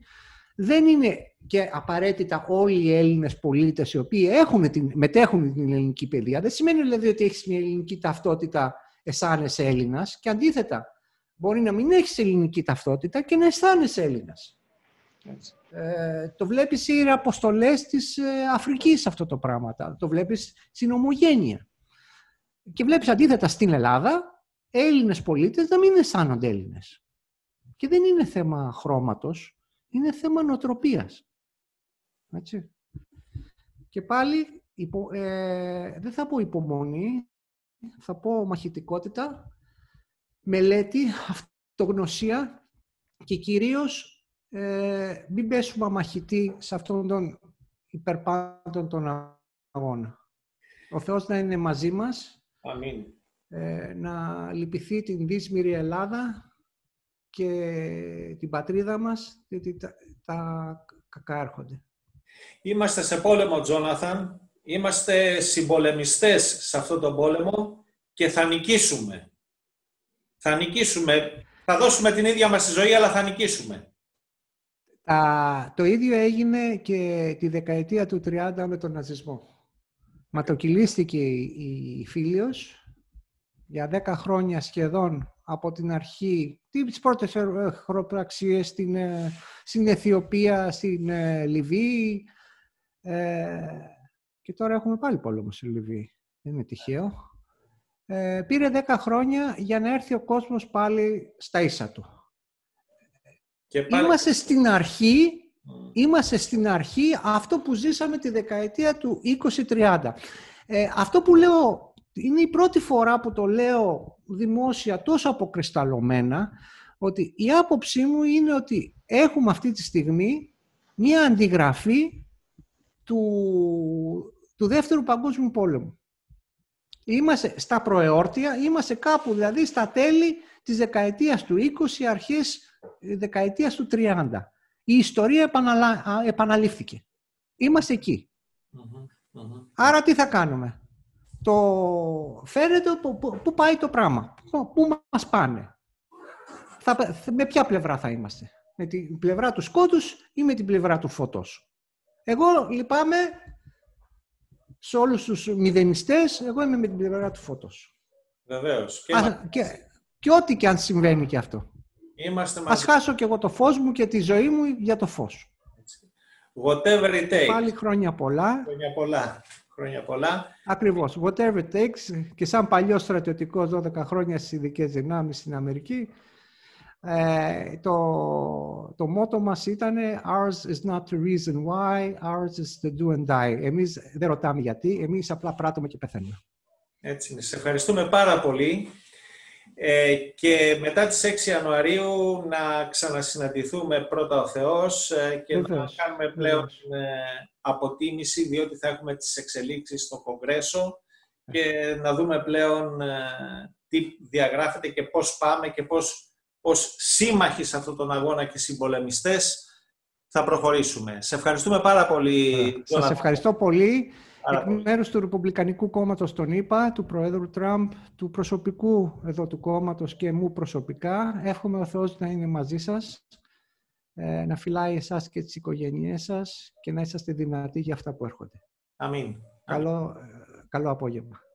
δεν είναι και απαραίτητα όλοι οι Έλληνες πολίτες οι οποίοι έχουν μετέχουν την ελληνική παιδεία. Δεν σημαίνει δηλαδή, ότι έχεις μια ελληνική ταυτότητα εσάνες Έλληνας και αντίθετα Μπορεί να μην έχεις ελληνική ταυτότητα και να αισθάνεσαι Έλληνας. Ε, το βλέπεις οι αποστολές της ε, Αφρικής αυτό το πράγμα. Το βλέπεις στην ομογένεια. Και βλέπεις αντίθετα στην Ελλάδα Έλληνες πολίτες να μην αισθάνονται Έλληνες. Και δεν είναι θέμα χρώματος, είναι θέμα νοοτροπίας. Έτσι. Και πάλι, ε, δεν θα πω υπομονή, θα πω μαχητικότητα μελέτη, αυτογνωσία και κυρίως ε, μην πέσουμε μαχητή σε αυτόν τον υπερπάντων τον αγώνα. Ο Θεός να είναι μαζί μας. Ε, να λυπηθεί την δύσμηρη Ελλάδα και την πατρίδα μας, γιατί τα, τα κακά έρχονται. Είμαστε σε πόλεμο, Τζόναθαν. Είμαστε συμπολεμιστές σε αυτόν τον πόλεμο και θα νικήσουμε. Θα νικήσουμε. Θα δώσουμε την ίδια μας τη ζωή, αλλά θα νικήσουμε. το ίδιο έγινε και τη δεκαετία του 30 με τον ναζισμό. Ματοκυλίστηκε η Φίλιος για 10 χρόνια σχεδόν από την αρχή, τις πρώτες χροπραξίες ε, στην, ε, στην Αιθιοπία, στην ε, Λιβύη και τώρα έχουμε πάλι πόλεμο στη Λιβύη. Δεν είναι τυχαίο. Ε, πήρε 10 χρόνια για να έρθει ο κόσμος πάλι στα ίσα του. Είμαστε στην αρχή, είμαστε στην αρχή αυτό που ζήσαμε τη δεκαετία του 20 ε, αυτό που λέω είναι η πρώτη φορά που το λέω δημόσια τόσο αποκρισταλωμένα ότι η άποψή μου είναι ότι έχουμε αυτή τη στιγμή μία αντιγραφή του, του Δεύτερου Παγκόσμιου Πόλεμου. Είμαστε στα προεόρτια, είμαστε κάπου δηλαδή στα τέλη της δεκαετίας του 20, αρχές δεκαετίας του 30. Η ιστορία επαναλα... επαναλήφθηκε. Είμαστε Άρα τι θα κάνουμε. Το... Φαίνεται πού πάει το πράγμα. Πού μας πάνε. Θα... Με ποια πλευρά θα είμαστε. Με την πλευρά του σκότους ή με την πλευρά του φωτός. Εγώ λυπάμαι σε όλους τους μηδενιστές, εγώ είμαι με την πλευρά του φώτος. Βεβαίως. Και, ό,τι και αν συμβαίνει και αυτό. Είμαστε μαζί. Ας χάσω και εγώ το φως μου και τη ζωή μου για το φως. Whatever it takes. Πάλι χρόνια πολλά. Χρόνια πολλά. Χρόνια πολλά. Ακριβώς. Whatever it takes. Και σαν παλιός στρατιωτικός 12 χρόνια στις ειδικές δυνάμεις στην Αμερική, ε, το, το μότο μας ήταν «Ours is not the reason why, ours is to do and die». Εμείς δεν ρωτάμε γιατί, εμείς απλά πράττουμε και πεθαίνουμε. Έτσι Σε ευχαριστούμε πάρα πολύ. Ε, και μετά τις 6 Ιανουαρίου να ξανασυναντηθούμε πρώτα ο Θεός ε, και να κάνουμε πλέον αποτίμηση διότι θα έχουμε τις εξελίξεις στο Κογκρέσο και να δούμε πλέον τι διαγράφεται και πώς πάμε και πώς ως σύμμαχοι σε αυτόν τον αγώνα και συμπολεμιστές θα προχωρήσουμε. Σε ευχαριστούμε πάρα πολύ. Σας ευχαριστώ πολύ. Εκ μέρους του Ρεπουμπλικανικού Κόμματος τον είπα, του Προέδρου Τραμπ, του προσωπικού εδώ του κόμματος και μου προσωπικά, εύχομαι ο Θεός να είναι μαζί σας, ε, να φυλάει εσάς και τις οικογένειές σας και να είσαστε δυνατοί για αυτά που έρχονται. Αμήν. Καλό, ε, καλό απόγευμα.